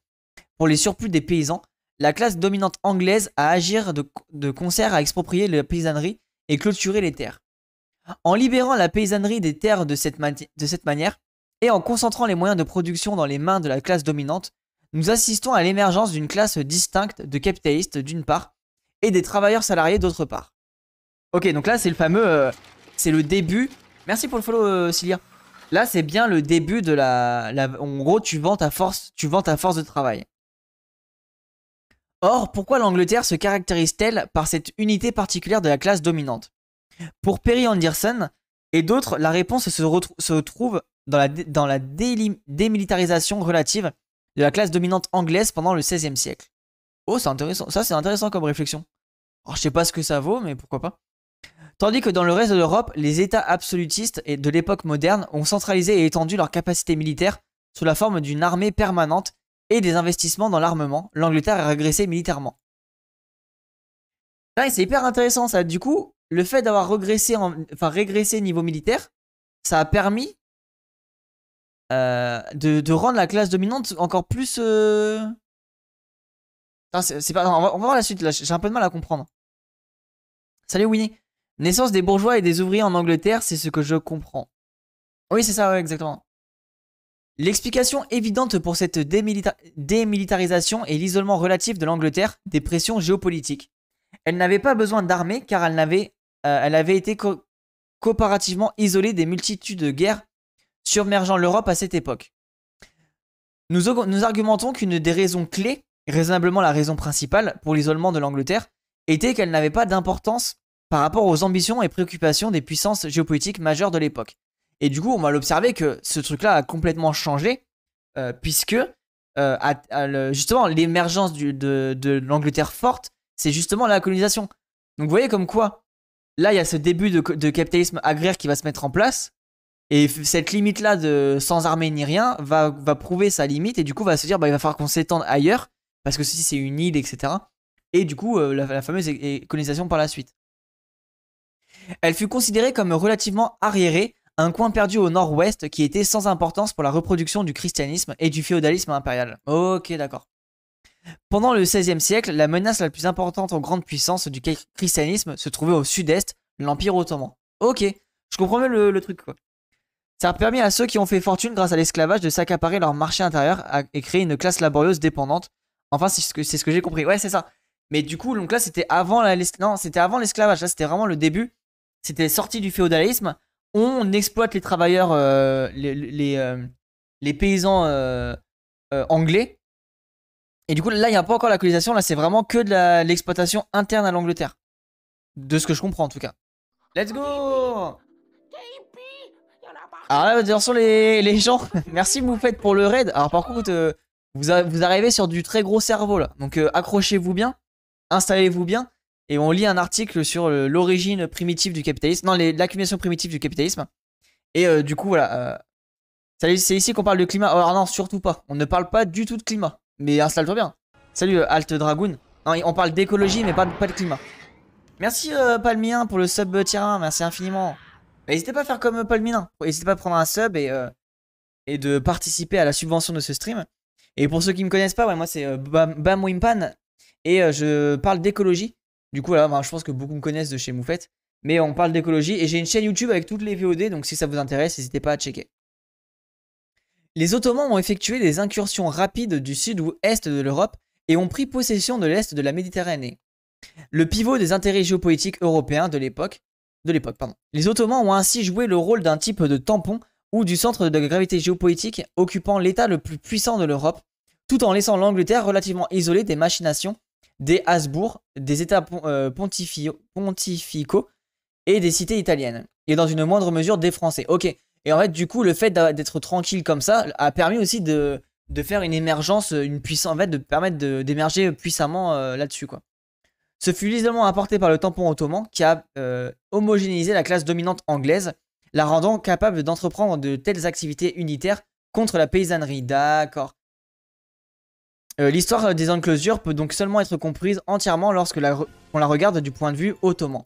pour les surplus des paysans, la classe dominante anglaise a agir de, de concert à exproprier la paysannerie et clôturer les terres. En libérant la paysannerie des terres de cette, manière, et en concentrant les moyens de production dans les mains de la classe dominante, nous assistons à l'émergence d'une classe distincte de capitalistes d'une part, et des travailleurs salariés d'autre part. Ok, donc là c'est le fameux... Euh, c'est le début... Merci pour le follow, euh, Là c'est bien le début de la, En gros, tu vends, ta force, tu vends ta force de travail. Or, pourquoi l'Angleterre se caractérise-t-elle par cette unité particulière de la classe dominante pour Perry Anderson et d'autres, la réponse se, se trouve dans la, dans la démilitarisation relative de la classe dominante anglaise pendant le XVIe siècle. Oh, c'est intéressant. Ça, c'est intéressant comme réflexion. Alors, je sais pas ce que ça vaut, mais pourquoi pas. Tandis que dans le reste de l'Europe, les États absolutistes et de l'époque moderne ont centralisé et étendu leurs capacités militaires sous la forme d'une armée permanente et des investissements dans l'armement. L'Angleterre a régressé militairement. Là, ah, c'est hyper intéressant ça. Du coup, le fait d'avoir régressé, enfin, régressé niveau militaire, ça a permis euh, de, rendre la classe dominante encore plus. Euh, c'est, pas, on va, voir la suite, j'ai un peu de mal à comprendre. Salut Winnie. Naissance des bourgeois et des ouvriers en Angleterre, c'est ce que je comprends. Oui, c'est ça, exactement. L'explication évidente pour cette démilitarisation est l'isolement relatif de l'Angleterre des pressions géopolitiques. Elle n'avait pas besoin d'armée car elle n'avait euh, elle avait été comparativement isolée des multitudes de guerres submergeant l'Europe à cette époque. Nous, argumentons qu'une des raisons clés, raisonnablement la raison principale, pour l'isolement de l'Angleterre, était qu'elle n'avait pas d'importance par rapport aux ambitions et préoccupations des puissances géopolitiques majeures de l'époque. Et du coup, on va l'observer que ce truc-là a complètement changé, euh, puisque euh, justement l'émergence de, de l'Angleterre forte, c'est justement la colonisation. Donc vous voyez comme quoi Là, il y a ce début de, capitalisme agraire qui va se mettre en place. Et cette limite-là de sans armée ni rien va, prouver sa limite. Et du coup, va se dire, bah, il va falloir qu'on s'étende ailleurs. Parce que ceci c'est une île, etc. Et du coup, euh, la, la, fameuse colonisation par la suite. Elle fut considérée comme relativement arriérée, un coin perdu au nord-ouest qui était sans importance pour la reproduction du christianisme et du féodalisme impérial. Ok, d'accord. Pendant le XVIe siècle, la menace la plus importante aux grandes puissances du christianisme se trouvait au sud-est, l'Empire ottoman. Ok, je comprends mieux le, truc quoi. Ça a permis à ceux qui ont fait fortune grâce à l'esclavage de s'accaparer leur marché intérieur et créer une classe laborieuse dépendante. Enfin, c'est ce que, ce que j'ai compris. Ouais, c'est ça. Mais du coup, donc là, c'était avant l'esclavage. Là, c'était vraiment le début. C'était sorti du féodalisme. On exploite les travailleurs, euh, les, les, euh, paysans euh, anglais et du coup, là, il n'y a pas encore la colonisation, là, c'est vraiment que de l'exploitation interne à l'Angleterre. De ce que je comprends, en tout cas. Let's go Alors là, d'ailleurs, les, gens, *laughs* merci vous faites pour le raid. Alors par contre, euh, vous, vous, arrivez sur du très gros cerveau, là. Donc euh, accrochez-vous bien, installez-vous bien, et on lit un article sur l'origine primitive du capitalisme, non, l'accumulation primitive du capitalisme. Et euh, du coup, voilà. c'est ici qu'on parle de climat. Alors non, surtout pas. On ne parle pas du tout de climat. Mais installe-toi bien. Salut euh, Alt Dragoon. on parle d'écologie mais pas, de climat. Merci euh, pour le sub euh, tier merci infiniment. N'hésitez pas à faire comme euh, Palmien. N'hésitez pas à prendre un sub et, de participer à la subvention de ce stream. Et pour ceux qui me connaissent pas, moi c'est Bam Wimpan et je parle d'écologie. Du coup, là, ben, je pense que beaucoup me connaissent de chez Moufette. Mais on parle d'écologie et j'ai une chaîne YouTube avec toutes les VOD, donc si ça vous intéresse, n'hésitez pas à checker. Les Ottomans ont effectué des incursions rapides du sud ou est de l'Europe et ont pris possession de l'est de la Méditerranée. Le pivot des intérêts géopolitiques européens de l'époque, Les Ottomans ont ainsi joué le rôle d'un type de tampon ou du centre de gravité géopolitique occupant l'état le plus puissant de l'Europe, tout en laissant l'Angleterre relativement isolée des machinations des Habsbourg, des états euh, pontificaux et des cités italiennes, et dans une moindre mesure des Français. Ok, et en fait, du coup, le fait d'être tranquille comme ça a permis aussi de, faire une émergence, une puissance, en fait, de permettre d'émerger puissamment euh, là-dessus, Ce fut l'isolement apporté par le tampon ottoman qui a euh, homogénéisé la classe dominante anglaise, la rendant capable d'entreprendre de telles activités unitaires contre la paysannerie. D'accord. Euh, l'histoire des enclosures peut donc seulement être comprise entièrement lorsque la on la regarde du point de vue ottoman.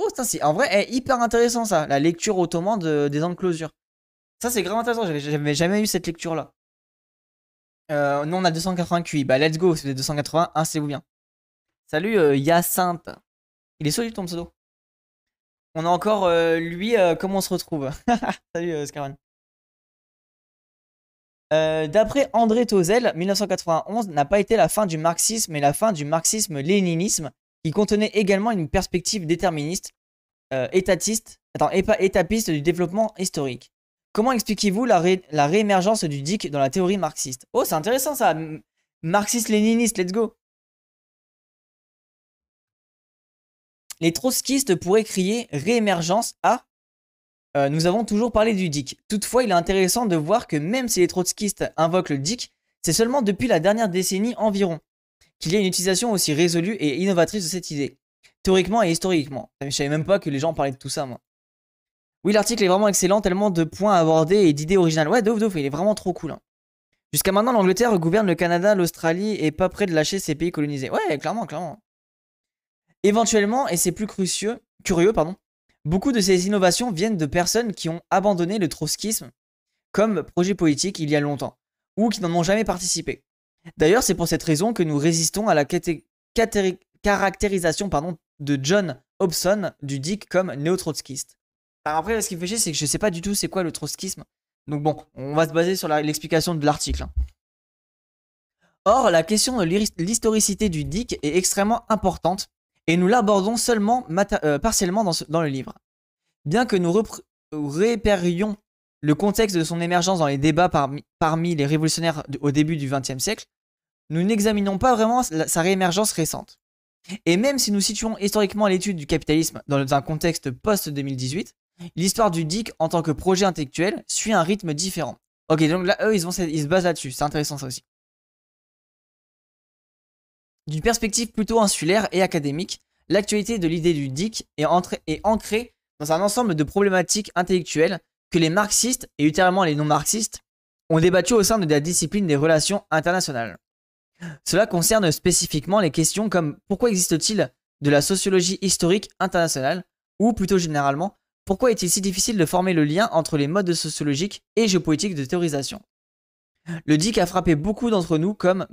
Oh, ça, c'est en vrai est eh, hyper intéressant ça, la lecture ottoman des enclosures. Ça, c'est grave intéressant, j'avais jamais eu cette lecture-là. Euh, nous, on a 280 QI. Bah, let's go, c'est 280, 281, c'est vous bien. Salut, euh, Yacinthe. Il est solide ton pseudo. On a encore euh, lui, comment on se retrouve *laughs* Salut, Scarman. D'après André Tozel, 1991 n'a pas été la fin du marxisme, mais la fin du marxisme-léninisme qui contenait également une perspective déterministe, euh, étatiste, attends, étapiste du développement historique. Comment expliquez-vous la, réémergence du DIC dans la théorie marxiste Oh, c'est intéressant ça Marxiste-léniniste, let's go Les trotskistes pourraient crier réémergence à euh, nous avons toujours parlé du DIC. Toutefois, il est intéressant de voir que même si les trotskistes invoquent le DIC, c'est seulement depuis la dernière décennie environ qu'il y ait une utilisation aussi résolue et innovatrice de cette idée, théoriquement et historiquement. Je savais même pas que les gens parlaient de tout ça, moi. Oui, l'article est vraiment excellent, tellement de points abordés et d'idées originales. Ouais, de ouf, il est vraiment trop cool. Hein. Jusqu'à maintenant, l'Angleterre gouverne le Canada, l'Australie et pas près de lâcher ses pays colonisés. Ouais, clairement, clairement. Éventuellement, et c'est plus crucieux, curieux, pardon, beaucoup de ces innovations viennent de personnes qui ont abandonné le trotskisme comme projet politique il y a longtemps, ou qui n'en ont jamais participé. D'ailleurs, c'est pour cette raison que nous résistons à la caractérisation pardon, de John Hobson du DIC comme néo-trotskiste. Bah, après, ce qui me fait chier, c'est que je ne sais pas du tout c'est quoi le trotskisme. Donc bon, on va se baser sur l'explication de l'article. Hein. Or, la question de l'historicité du DIC est extrêmement importante et nous l'abordons seulement euh, partiellement dans, dans, le livre. Bien que nous repérions le contexte de son émergence dans les débats parmi, les révolutionnaires au début du XXe siècle, nous n'examinons pas vraiment sa réémergence récente. Et même si nous situons historiquement l'étude du capitalisme dans un contexte post-2018, l'histoire du DIC en tant que projet intellectuel suit un rythme différent. Ok, donc là, eux, ils, se basent là-dessus, c'est intéressant ça aussi. D'une perspective plutôt insulaire et académique, l'actualité de l'idée du DIC est, est ancrée dans un ensemble de problématiques intellectuelles que les marxistes et ultérieurement les non-marxistes ont débattu au sein de la discipline des relations internationales. Cela concerne spécifiquement les questions comme pourquoi existe-t-il de la sociologie historique internationale, ou plutôt généralement, pourquoi est-il si difficile de former le lien entre les modes sociologiques et géopolitiques de théorisation Le DIC a frappé beaucoup d'entre nous comme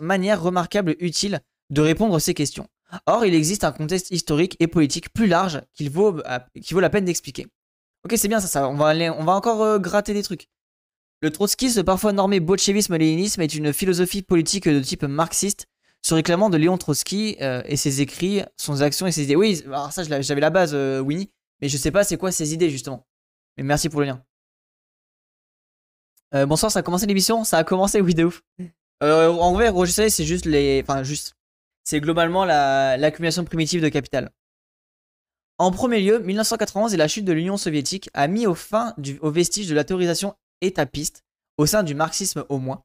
manière remarquable utile de répondre à ces questions. Or, il existe un contexte historique et politique plus large qu'il vaut, euh, qui vaut la peine d'expliquer. Ok, c'est bien ça, ça. On va, aller, on va encore euh, gratter des trucs. Le trotskisme, parfois nommé bolchevisme-léninisme, est une philosophie politique de type marxiste, se réclamant de Léon Trotsky euh, et ses écrits, son action et ses idées. Oui, alors ça, j'avais la base, euh, Winnie, mais je sais pas c'est quoi ses idées, justement. Mais merci pour le lien. bonsoir, ça a commencé l'émission Ça a commencé, oui, de ouf. en vrai, c'est juste les. Enfin, juste. C'est globalement l'accumulation primitive de capital. En premier lieu, 1991 et la chute de l'Union soviétique a mis au fin au vestige de la théorisation étapiste, au sein du marxisme au moins.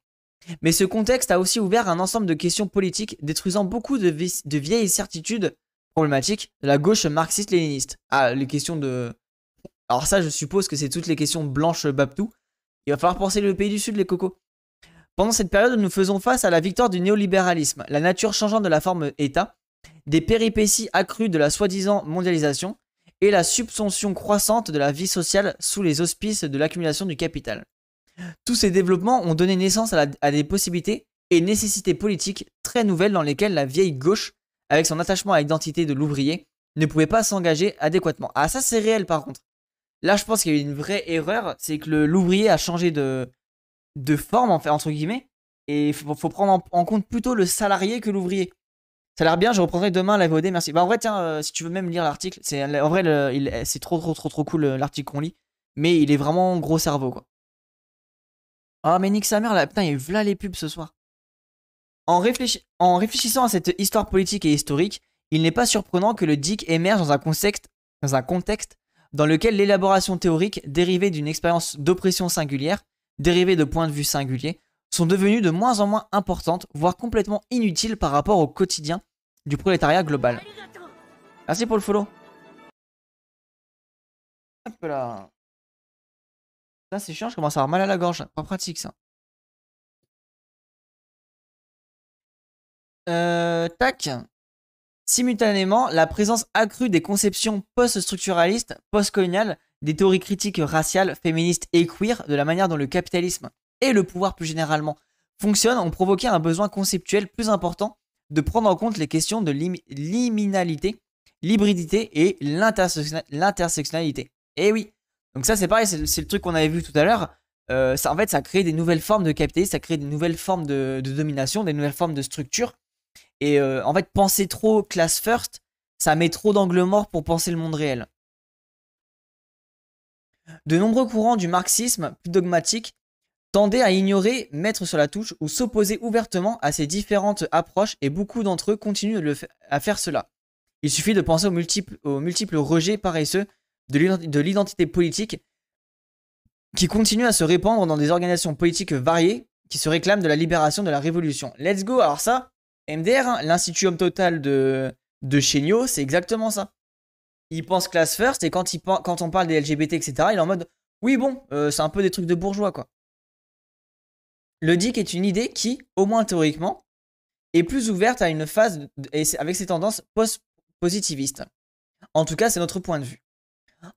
Mais ce contexte a aussi ouvert un ensemble de questions politiques détruisant beaucoup de, vieilles certitudes problématiques de la gauche marxiste-léniniste. Ah, les questions de... Alors ça, je suppose que c'est toutes les questions blanches Babtou. Il va falloir penser le pays du Sud, les cocos. Pendant cette période, nous faisons face à la victoire du néolibéralisme, la nature changeant de la forme État, des péripéties accrues de la soi-disant mondialisation et la subvention croissante de la vie sociale sous les auspices de l'accumulation du capital. Tous ces développements ont donné naissance à, des possibilités et nécessités politiques très nouvelles dans lesquelles la vieille gauche, avec son attachement à l'identité de l'ouvrier, ne pouvait pas s'engager adéquatement. Ah ça c'est réel par contre. Là je pense qu'il y a eu une vraie erreur, c'est que l'ouvrier a changé de, forme en fait, entre guillemets, et il faut, prendre en compte plutôt le salarié que l'ouvrier. Ça a l'air bien, je reprendrai demain la VOD, merci. Bah, en vrai, tiens, euh, si tu veux même lire l'article, c'est en vrai, c'est trop, trop, trop, trop cool euh, l'article qu'on lit. Mais il est vraiment gros cerveau, quoi. Ah, mais nique sa mère, là, putain, il y a eu les pubs ce soir. En, en réfléchissant à cette histoire politique et historique, il n'est pas surprenant que le DIC émerge dans un contexte, dans, un contexte dans lequel l'élaboration théorique dérivée d'une expérience d'oppression singulière, dérivée de points de vue singuliers, sont devenues de moins en moins importantes, voire complètement inutiles par rapport au quotidien du prolétariat global. Merci pour le follow. Hop là. c'est chiant, je commence à avoir mal à la gorge. Pas pratique, ça. Euh, tac. Simultanément, la présence accrue des conceptions post-structuralistes, post-coloniales, des théories critiques raciales, féministes et queer de la manière dont le capitalisme et le pouvoir plus généralement fonctionnent ont provoqué un besoin conceptuel plus important de prendre en compte les questions de liminalité, l'hybridité et l'intersectionnalité. Et eh oui, donc ça c'est pareil, c'est le truc qu'on avait vu tout à l'heure. Euh, ça, en fait, ça crée des nouvelles formes de capitalisme, ça crée des nouvelles formes de, domination, des nouvelles formes de structure. Et euh, en fait, penser trop class first, ça met trop d'angle morts pour penser le monde réel. De nombreux courants du marxisme, plus tendaient à ignorer, mettre sur la touche ou s'opposer ouvertement à ces différentes approches et beaucoup d'entre eux continuent à faire cela. Il suffit de penser aux multiples, aux multiples rejets paresseux de l'identité politique qui continuent à se répandre dans des organisations politiques variées qui se réclament de la libération de la révolution. Let's go, alors ça, MDR, hein, l'institutum l'Institut Homme Total de, de Chéniaud, c'est exactement ça. Il pense class first et quand, il, quand on parle des LGBT, etc., il est en mode oui, bon, euh, c'est un peu des trucs de bourgeois, quoi le DIC est une idée qui, au moins théoriquement, est plus ouverte à une phase avec ses tendances post-positivistes. En tout cas, c'est notre point de vue.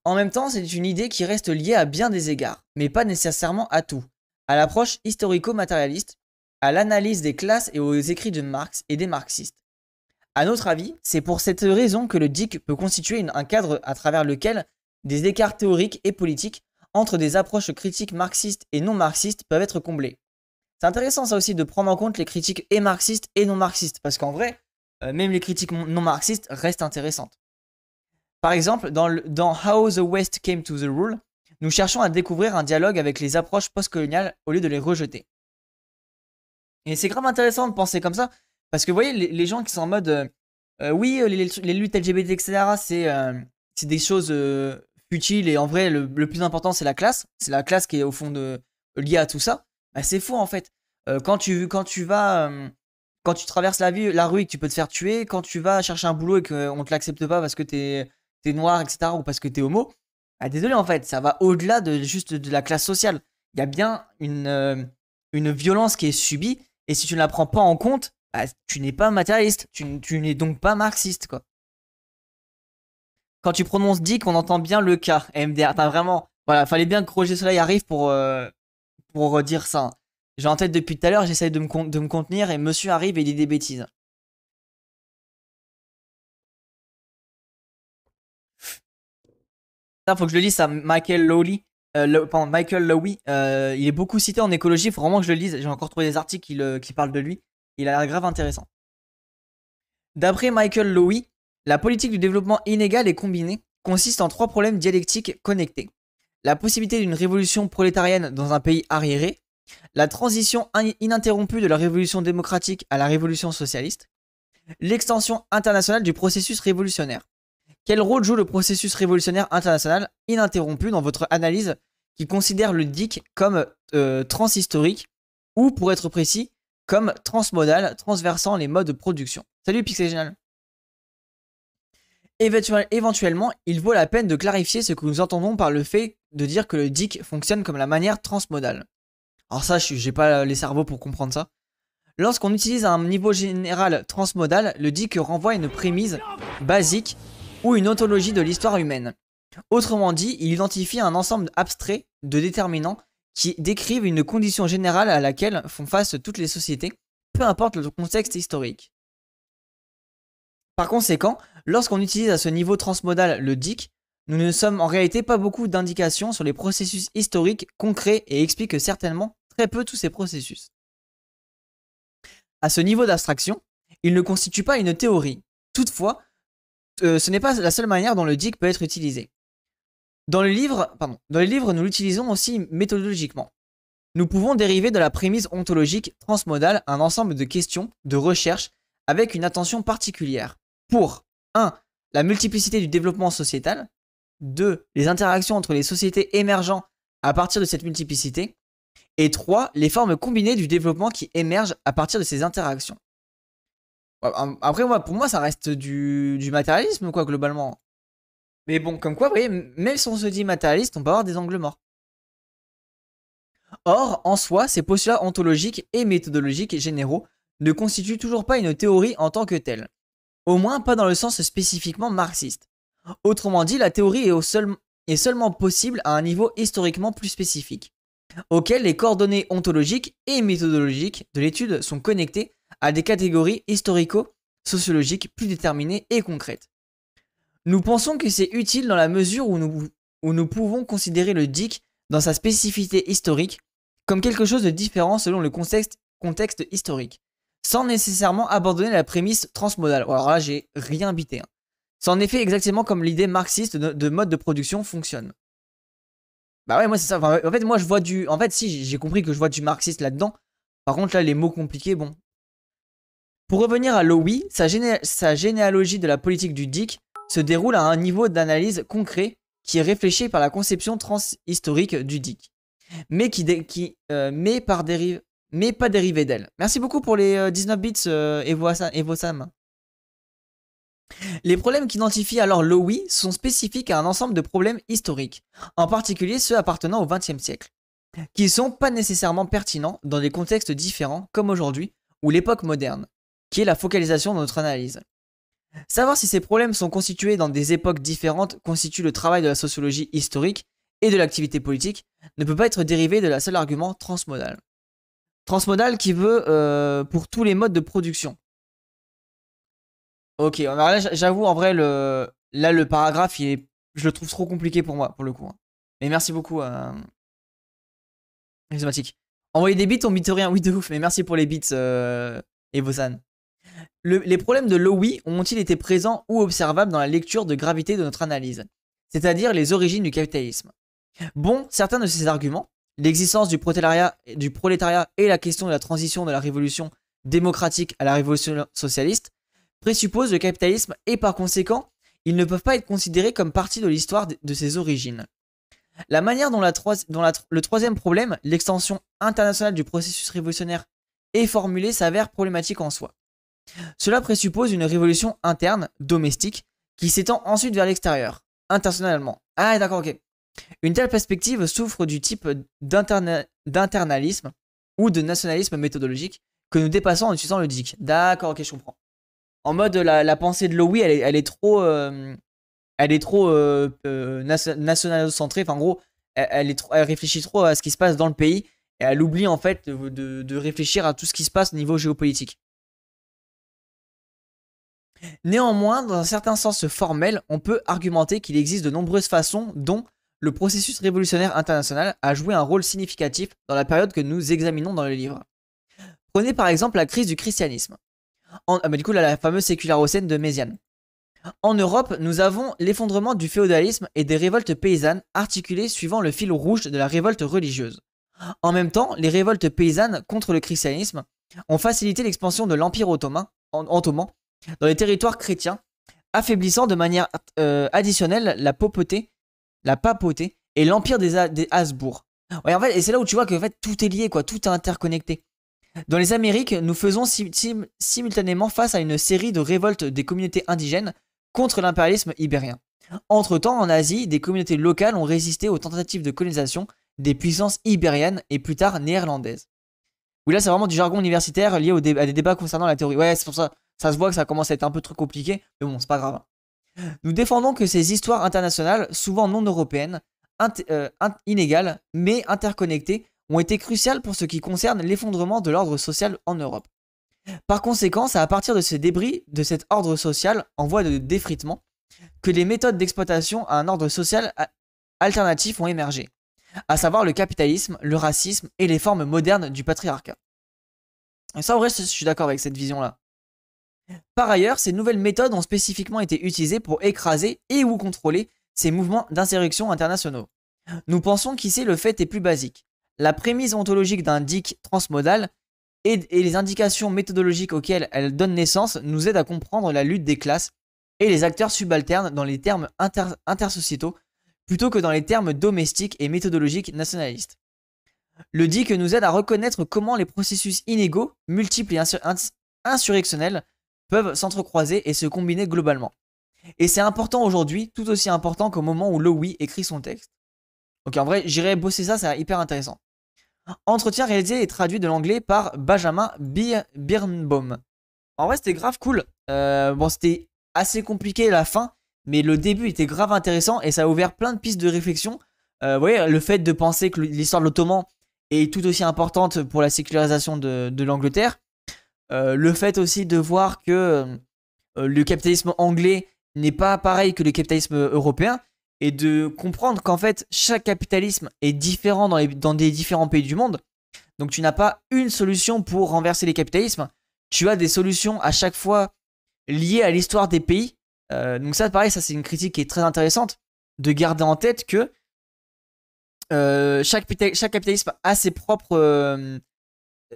En même temps, c'est une idée qui reste liée à bien des égards, mais pas nécessairement à tout, à l'approche historico-matérialiste, à l'analyse des classes et aux écrits de Marx et des marxistes. À notre avis, c'est pour cette raison que le DIC peut constituer un cadre à travers lequel des écarts théoriques et politiques entre des approches critiques marxistes et non marxistes peuvent être comblés. C'est intéressant ça aussi de prendre en compte les critiques et marxistes et non marxistes, parce qu'en vrai, euh, même les critiques non marxistes restent intéressantes. Par exemple, dans, How the West Came to the Rule, nous cherchons à découvrir un dialogue avec les approches postcoloniales au lieu de les rejeter. Et c'est grave intéressant de penser comme ça, parce que vous voyez, les, gens qui sont en mode euh, euh, oui, les, luttes LGBT, etc., c'est des choses futiles, et en vrai, le, plus important, c'est la classe, c'est la classe qui est au fond liée à tout ça. Bah, c'est faux en fait. Euh, quand, tu, quand tu vas. Euh, quand tu traverses la, vie, la rue et que tu peux te faire tuer, quand tu vas chercher un boulot et qu'on euh, ne te l'accepte pas parce que t'es es noir, etc., ou parce que t'es homo, ah désolé en fait, ça va au-delà de juste de la classe sociale. Il y a bien une, une violence qui est subie, et si tu ne la prends pas en compte, bah, tu n'es pas matérialiste, tu, tu n'es donc pas marxiste, quoi. Quand tu prononces dit on entend bien le cas MDR. Enfin, vraiment, voilà, fallait bien que Roger Soleil arrive pour, pour redire ça. J'ai en tête depuis tout à l'heure, j'essaye de, de me contenir et monsieur arrive et il dit des bêtises. Ça, faut que je le lise, ça, Michael Lowley. Euh, le, Michael Lowy, euh, il est beaucoup cité en écologie, il faut vraiment que je le lise, j'ai encore trouvé des articles qui, parlent de lui, il a l'air grave intéressant. D'après Michael Lowy, la politique du développement inégal et combiné consiste en trois problèmes dialectiques connectés la possibilité d'une révolution prolétarienne dans un pays arriéré, la transition ininterrompue de la révolution démocratique à la révolution socialiste, l'extension internationale du processus révolutionnaire. Quel rôle joue le processus révolutionnaire international ininterrompu dans votre analyse qui considère le DIC comme euh, transhistorique ou, pour être précis, comme transmodal, transversant les modes de production Salut Pixel Éventuellement, il vaut la peine de clarifier ce que nous entendons par le fait de dire que le DIC fonctionne comme la manière transmodale. Alors ça, je n'ai pas les cerveaux pour comprendre ça. Lorsqu'on utilise un niveau général transmodal, le DIC renvoie à une prémisse basique ou une ontologie de l'histoire humaine. Autrement dit, il identifie un ensemble abstrait de déterminants qui décrivent une condition générale à laquelle font face toutes les sociétés, peu importe le contexte historique. Par conséquent, lorsqu'on utilise à ce niveau transmodal le DIC, nous ne sommes en réalité pas beaucoup d'indications sur les processus historiques concrets et expliquent certainement très peu tous ces processus. À ce niveau d'abstraction, il ne constitue pas une théorie. Toutefois, euh, ce n'est pas la seule manière dont le DIC peut être utilisé. Dans les livres, nous l'utilisons aussi méthodologiquement. Nous pouvons dériver de la prémisse ontologique transmodale un ensemble de questions, de recherches, avec une attention particulière pour 1. La multiplicité du développement sociétal, 2. Les interactions entre les sociétés émergents à partir de cette multiplicité. Et 3. Les formes combinées du développement qui émergent à partir de ces interactions. Après, pour moi, ça reste du, du matérialisme, quoi, globalement. Mais bon, comme quoi, vous voyez, même si on se dit matérialiste, on peut avoir des angles morts. Or, en soi, ces postulats ontologiques et méthodologiques généraux ne constituent toujours pas une théorie en tant que telle. Au moins pas dans le sens spécifiquement marxiste. Autrement dit, la théorie est, seulement possible à un niveau historiquement plus spécifique, auquel les coordonnées ontologiques et méthodologiques de l'étude sont connectées à des catégories historico-sociologiques plus déterminées et concrètes. Nous pensons que c'est utile dans la mesure où nous, pouvons considérer le DIC dans sa spécificité historique comme quelque chose de différent selon le contexte, contexte historique, sans nécessairement abandonner la prémisse transmodale. Alors là, j'ai rien bité. Hein. C'est en effet exactement comme l'idée marxiste de, mode de production fonctionne. Bah ouais, moi c'est ça. en fait, moi je vois du. En fait, si j'ai compris que je vois du marxiste là-dedans. Par contre, là, les mots compliqués, bon. Pour revenir à Lowy, sa, sa généalogie de la politique du DIC se déroule à un niveau d'analyse concret qui est réfléchi par la conception transhistorique du DIC, mais, qui, qui euh, mais, par dérive, mais pas dérivé d'elle. Merci beaucoup pour les 19 euh, bits, euh, Evo Sam. Les problèmes qu'identifie alors l'OI sont spécifiques à un ensemble de problèmes historiques, en particulier ceux appartenant au XXe siècle, qui ne sont pas nécessairement pertinents dans des contextes différents comme aujourd'hui ou l'époque moderne, qui est la focalisation de notre analyse. Savoir si ces problèmes sont constitués dans des époques différentes constitue le travail de la sociologie historique et de l'activité politique, ne peut pas être dérivé de la seule argument transmodal. Transmodal qui veut euh, pour tous les modes de production, Ok, j'avoue, en vrai, le... là, le paragraphe, est... je le trouve trop compliqué pour moi, pour le coup. Hein. Mais merci beaucoup, euh... Envoyer des bits, on bite rien, oui, de ouf, mais merci pour les bits, euh... et les problèmes de Lowy ont-ils été présents ou observables dans la lecture de gravité de notre analyse, c'est-à-dire les origines du capitalisme Bon, certains de ces arguments, l'existence du prolétariat et la question de la transition de la révolution démocratique à la révolution socialiste, présuppose le capitalisme et par conséquent, ils ne peuvent pas être considérés comme partie de l'histoire de ses origines. La manière dont, le troisième problème, l'extension internationale du processus révolutionnaire, est formulée s'avère problématique en soi. Cela présuppose une révolution interne, domestique, qui s'étend ensuite vers l'extérieur, internationalement. Ah d'accord, ok. Une telle perspective souffre du type d'internalisme ou de nationalisme méthodologique que nous dépassons en utilisant le DIC. D'accord, ok, je comprends en mode la, pensée de Louis, elle est, trop, euh, elle est trop euh, euh, Enfin, en gros, elle, réfléchit trop à ce qui se passe dans le pays et elle oublie en fait de, de réfléchir à tout ce qui se passe au niveau géopolitique. Néanmoins, dans un certain sens formel, on peut argumenter qu'il existe de nombreuses façons dont le processus révolutionnaire international a joué un rôle significatif dans la période que nous examinons dans le livre. Prenez par exemple la crise du christianisme. Ah, du coup, la fameuse sécularocène de Méziane. En Europe, nous avons l'effondrement du féodalisme et des révoltes paysannes articulées suivant le fil rouge de la révolte religieuse. En même temps, les révoltes paysannes contre le christianisme ont facilité l'expansion de l'Empire ottoman, dans les territoires chrétiens, affaiblissant de manière euh, additionnelle la la papauté et l'empire des, Hasbourg. et c'est là où tu vois que fait, tout est lié, quoi, tout est interconnecté. Dans les Amériques, nous faisons simultanément face à une série de révoltes des communautés indigènes contre l'impérialisme ibérien. Entre-temps, en Asie, des communautés locales ont résisté aux tentatives de colonisation des puissances ibériennes et plus tard néerlandaises. Oui, là, c'est vraiment du jargon universitaire lié aux à des débats concernant la théorie. Ouais, c'est pour ça, ça se voit que ça commence à être un peu trop compliqué, mais bon, c'est pas grave. Nous défendons que ces histoires internationales, souvent non européennes, euh, inégales, mais interconnectées, ont été cruciales pour ce qui concerne l'effondrement de l'ordre social en Europe. Par conséquent, c'est à partir de ces débris de cet ordre social en voie de défritement que les méthodes d'exploitation à un ordre social alternatif ont émergé, à savoir le capitalisme, le racisme et les formes modernes du patriarcat. ça, en vrai, je suis d'accord avec cette vision-là. Par ailleurs, ces nouvelles méthodes ont spécifiquement été utilisées pour écraser et ou contrôler ces mouvements d'insurrection internationaux. Nous pensons qu'ici le fait est plus basique la prémisse ontologique d'un DIC transmodal et, les indications méthodologiques auxquelles elle donne naissance nous aident à comprendre la lutte des classes et les acteurs subalternes dans les termes intersociétaux plutôt que dans les termes domestiques et méthodologiques nationalistes. Le DIC nous aide à reconnaître comment les processus inégaux, multiples et insurrectionnels peuvent s'entrecroiser et se combiner globalement. Et c'est important aujourd'hui, tout aussi important qu'au moment où Lowy écrit son texte. Ok, en vrai, j'irai bosser ça, c'est hyper intéressant. Entretien réalisé et traduit de l'anglais par Benjamin Birnbaum. En vrai, c'était grave cool. Euh, bon, c'était assez compliqué la fin, mais le début était grave intéressant et ça a ouvert plein de pistes de réflexion. Euh, vous voyez, le fait de penser que l'histoire de l'Ottoman est tout aussi importante pour la sécularisation de, l'Angleterre. Euh, le fait aussi de voir que le capitalisme anglais n'est pas pareil que le capitalisme européen et de comprendre qu'en fait, chaque capitalisme est différent dans, les, des différents pays du monde. Donc tu n'as pas une solution pour renverser les capitalismes. Tu as des solutions à chaque fois liées à l'histoire des pays. Euh, donc ça, pareil, ça c'est une critique qui est très intéressante de garder en tête que euh, chaque, capitalisme a euh,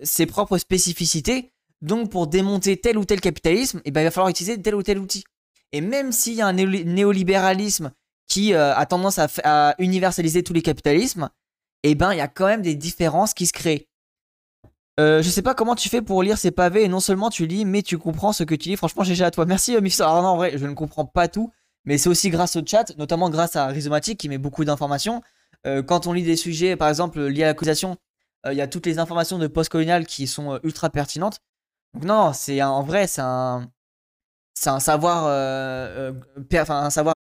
ses propres, spécificités. Donc pour démonter tel ou tel capitalisme, eh ben, il va falloir utiliser tel ou tel outil. Et même s'il y a un néolibéralisme qui euh, a tendance à, universaliser tous les capitalismes, et eh ben, il y a quand même des différences qui se créent. Euh, je sais pas comment tu fais pour lire ces pavés et non seulement tu lis, mais tu comprends ce que tu lis. Franchement, GG à toi. Merci, euh, Alors, non, en vrai, je ne comprends pas tout, mais c'est aussi grâce au chat, notamment grâce à Rhizomatic qui met beaucoup d'informations. Euh, quand on lit des sujets, par exemple, liés à l'accusation, il y a toutes les informations de post post-colonial qui sont ultra pertinentes. Donc, non, c'est en vrai, c'est un, c'est un savoir, enfin un savoir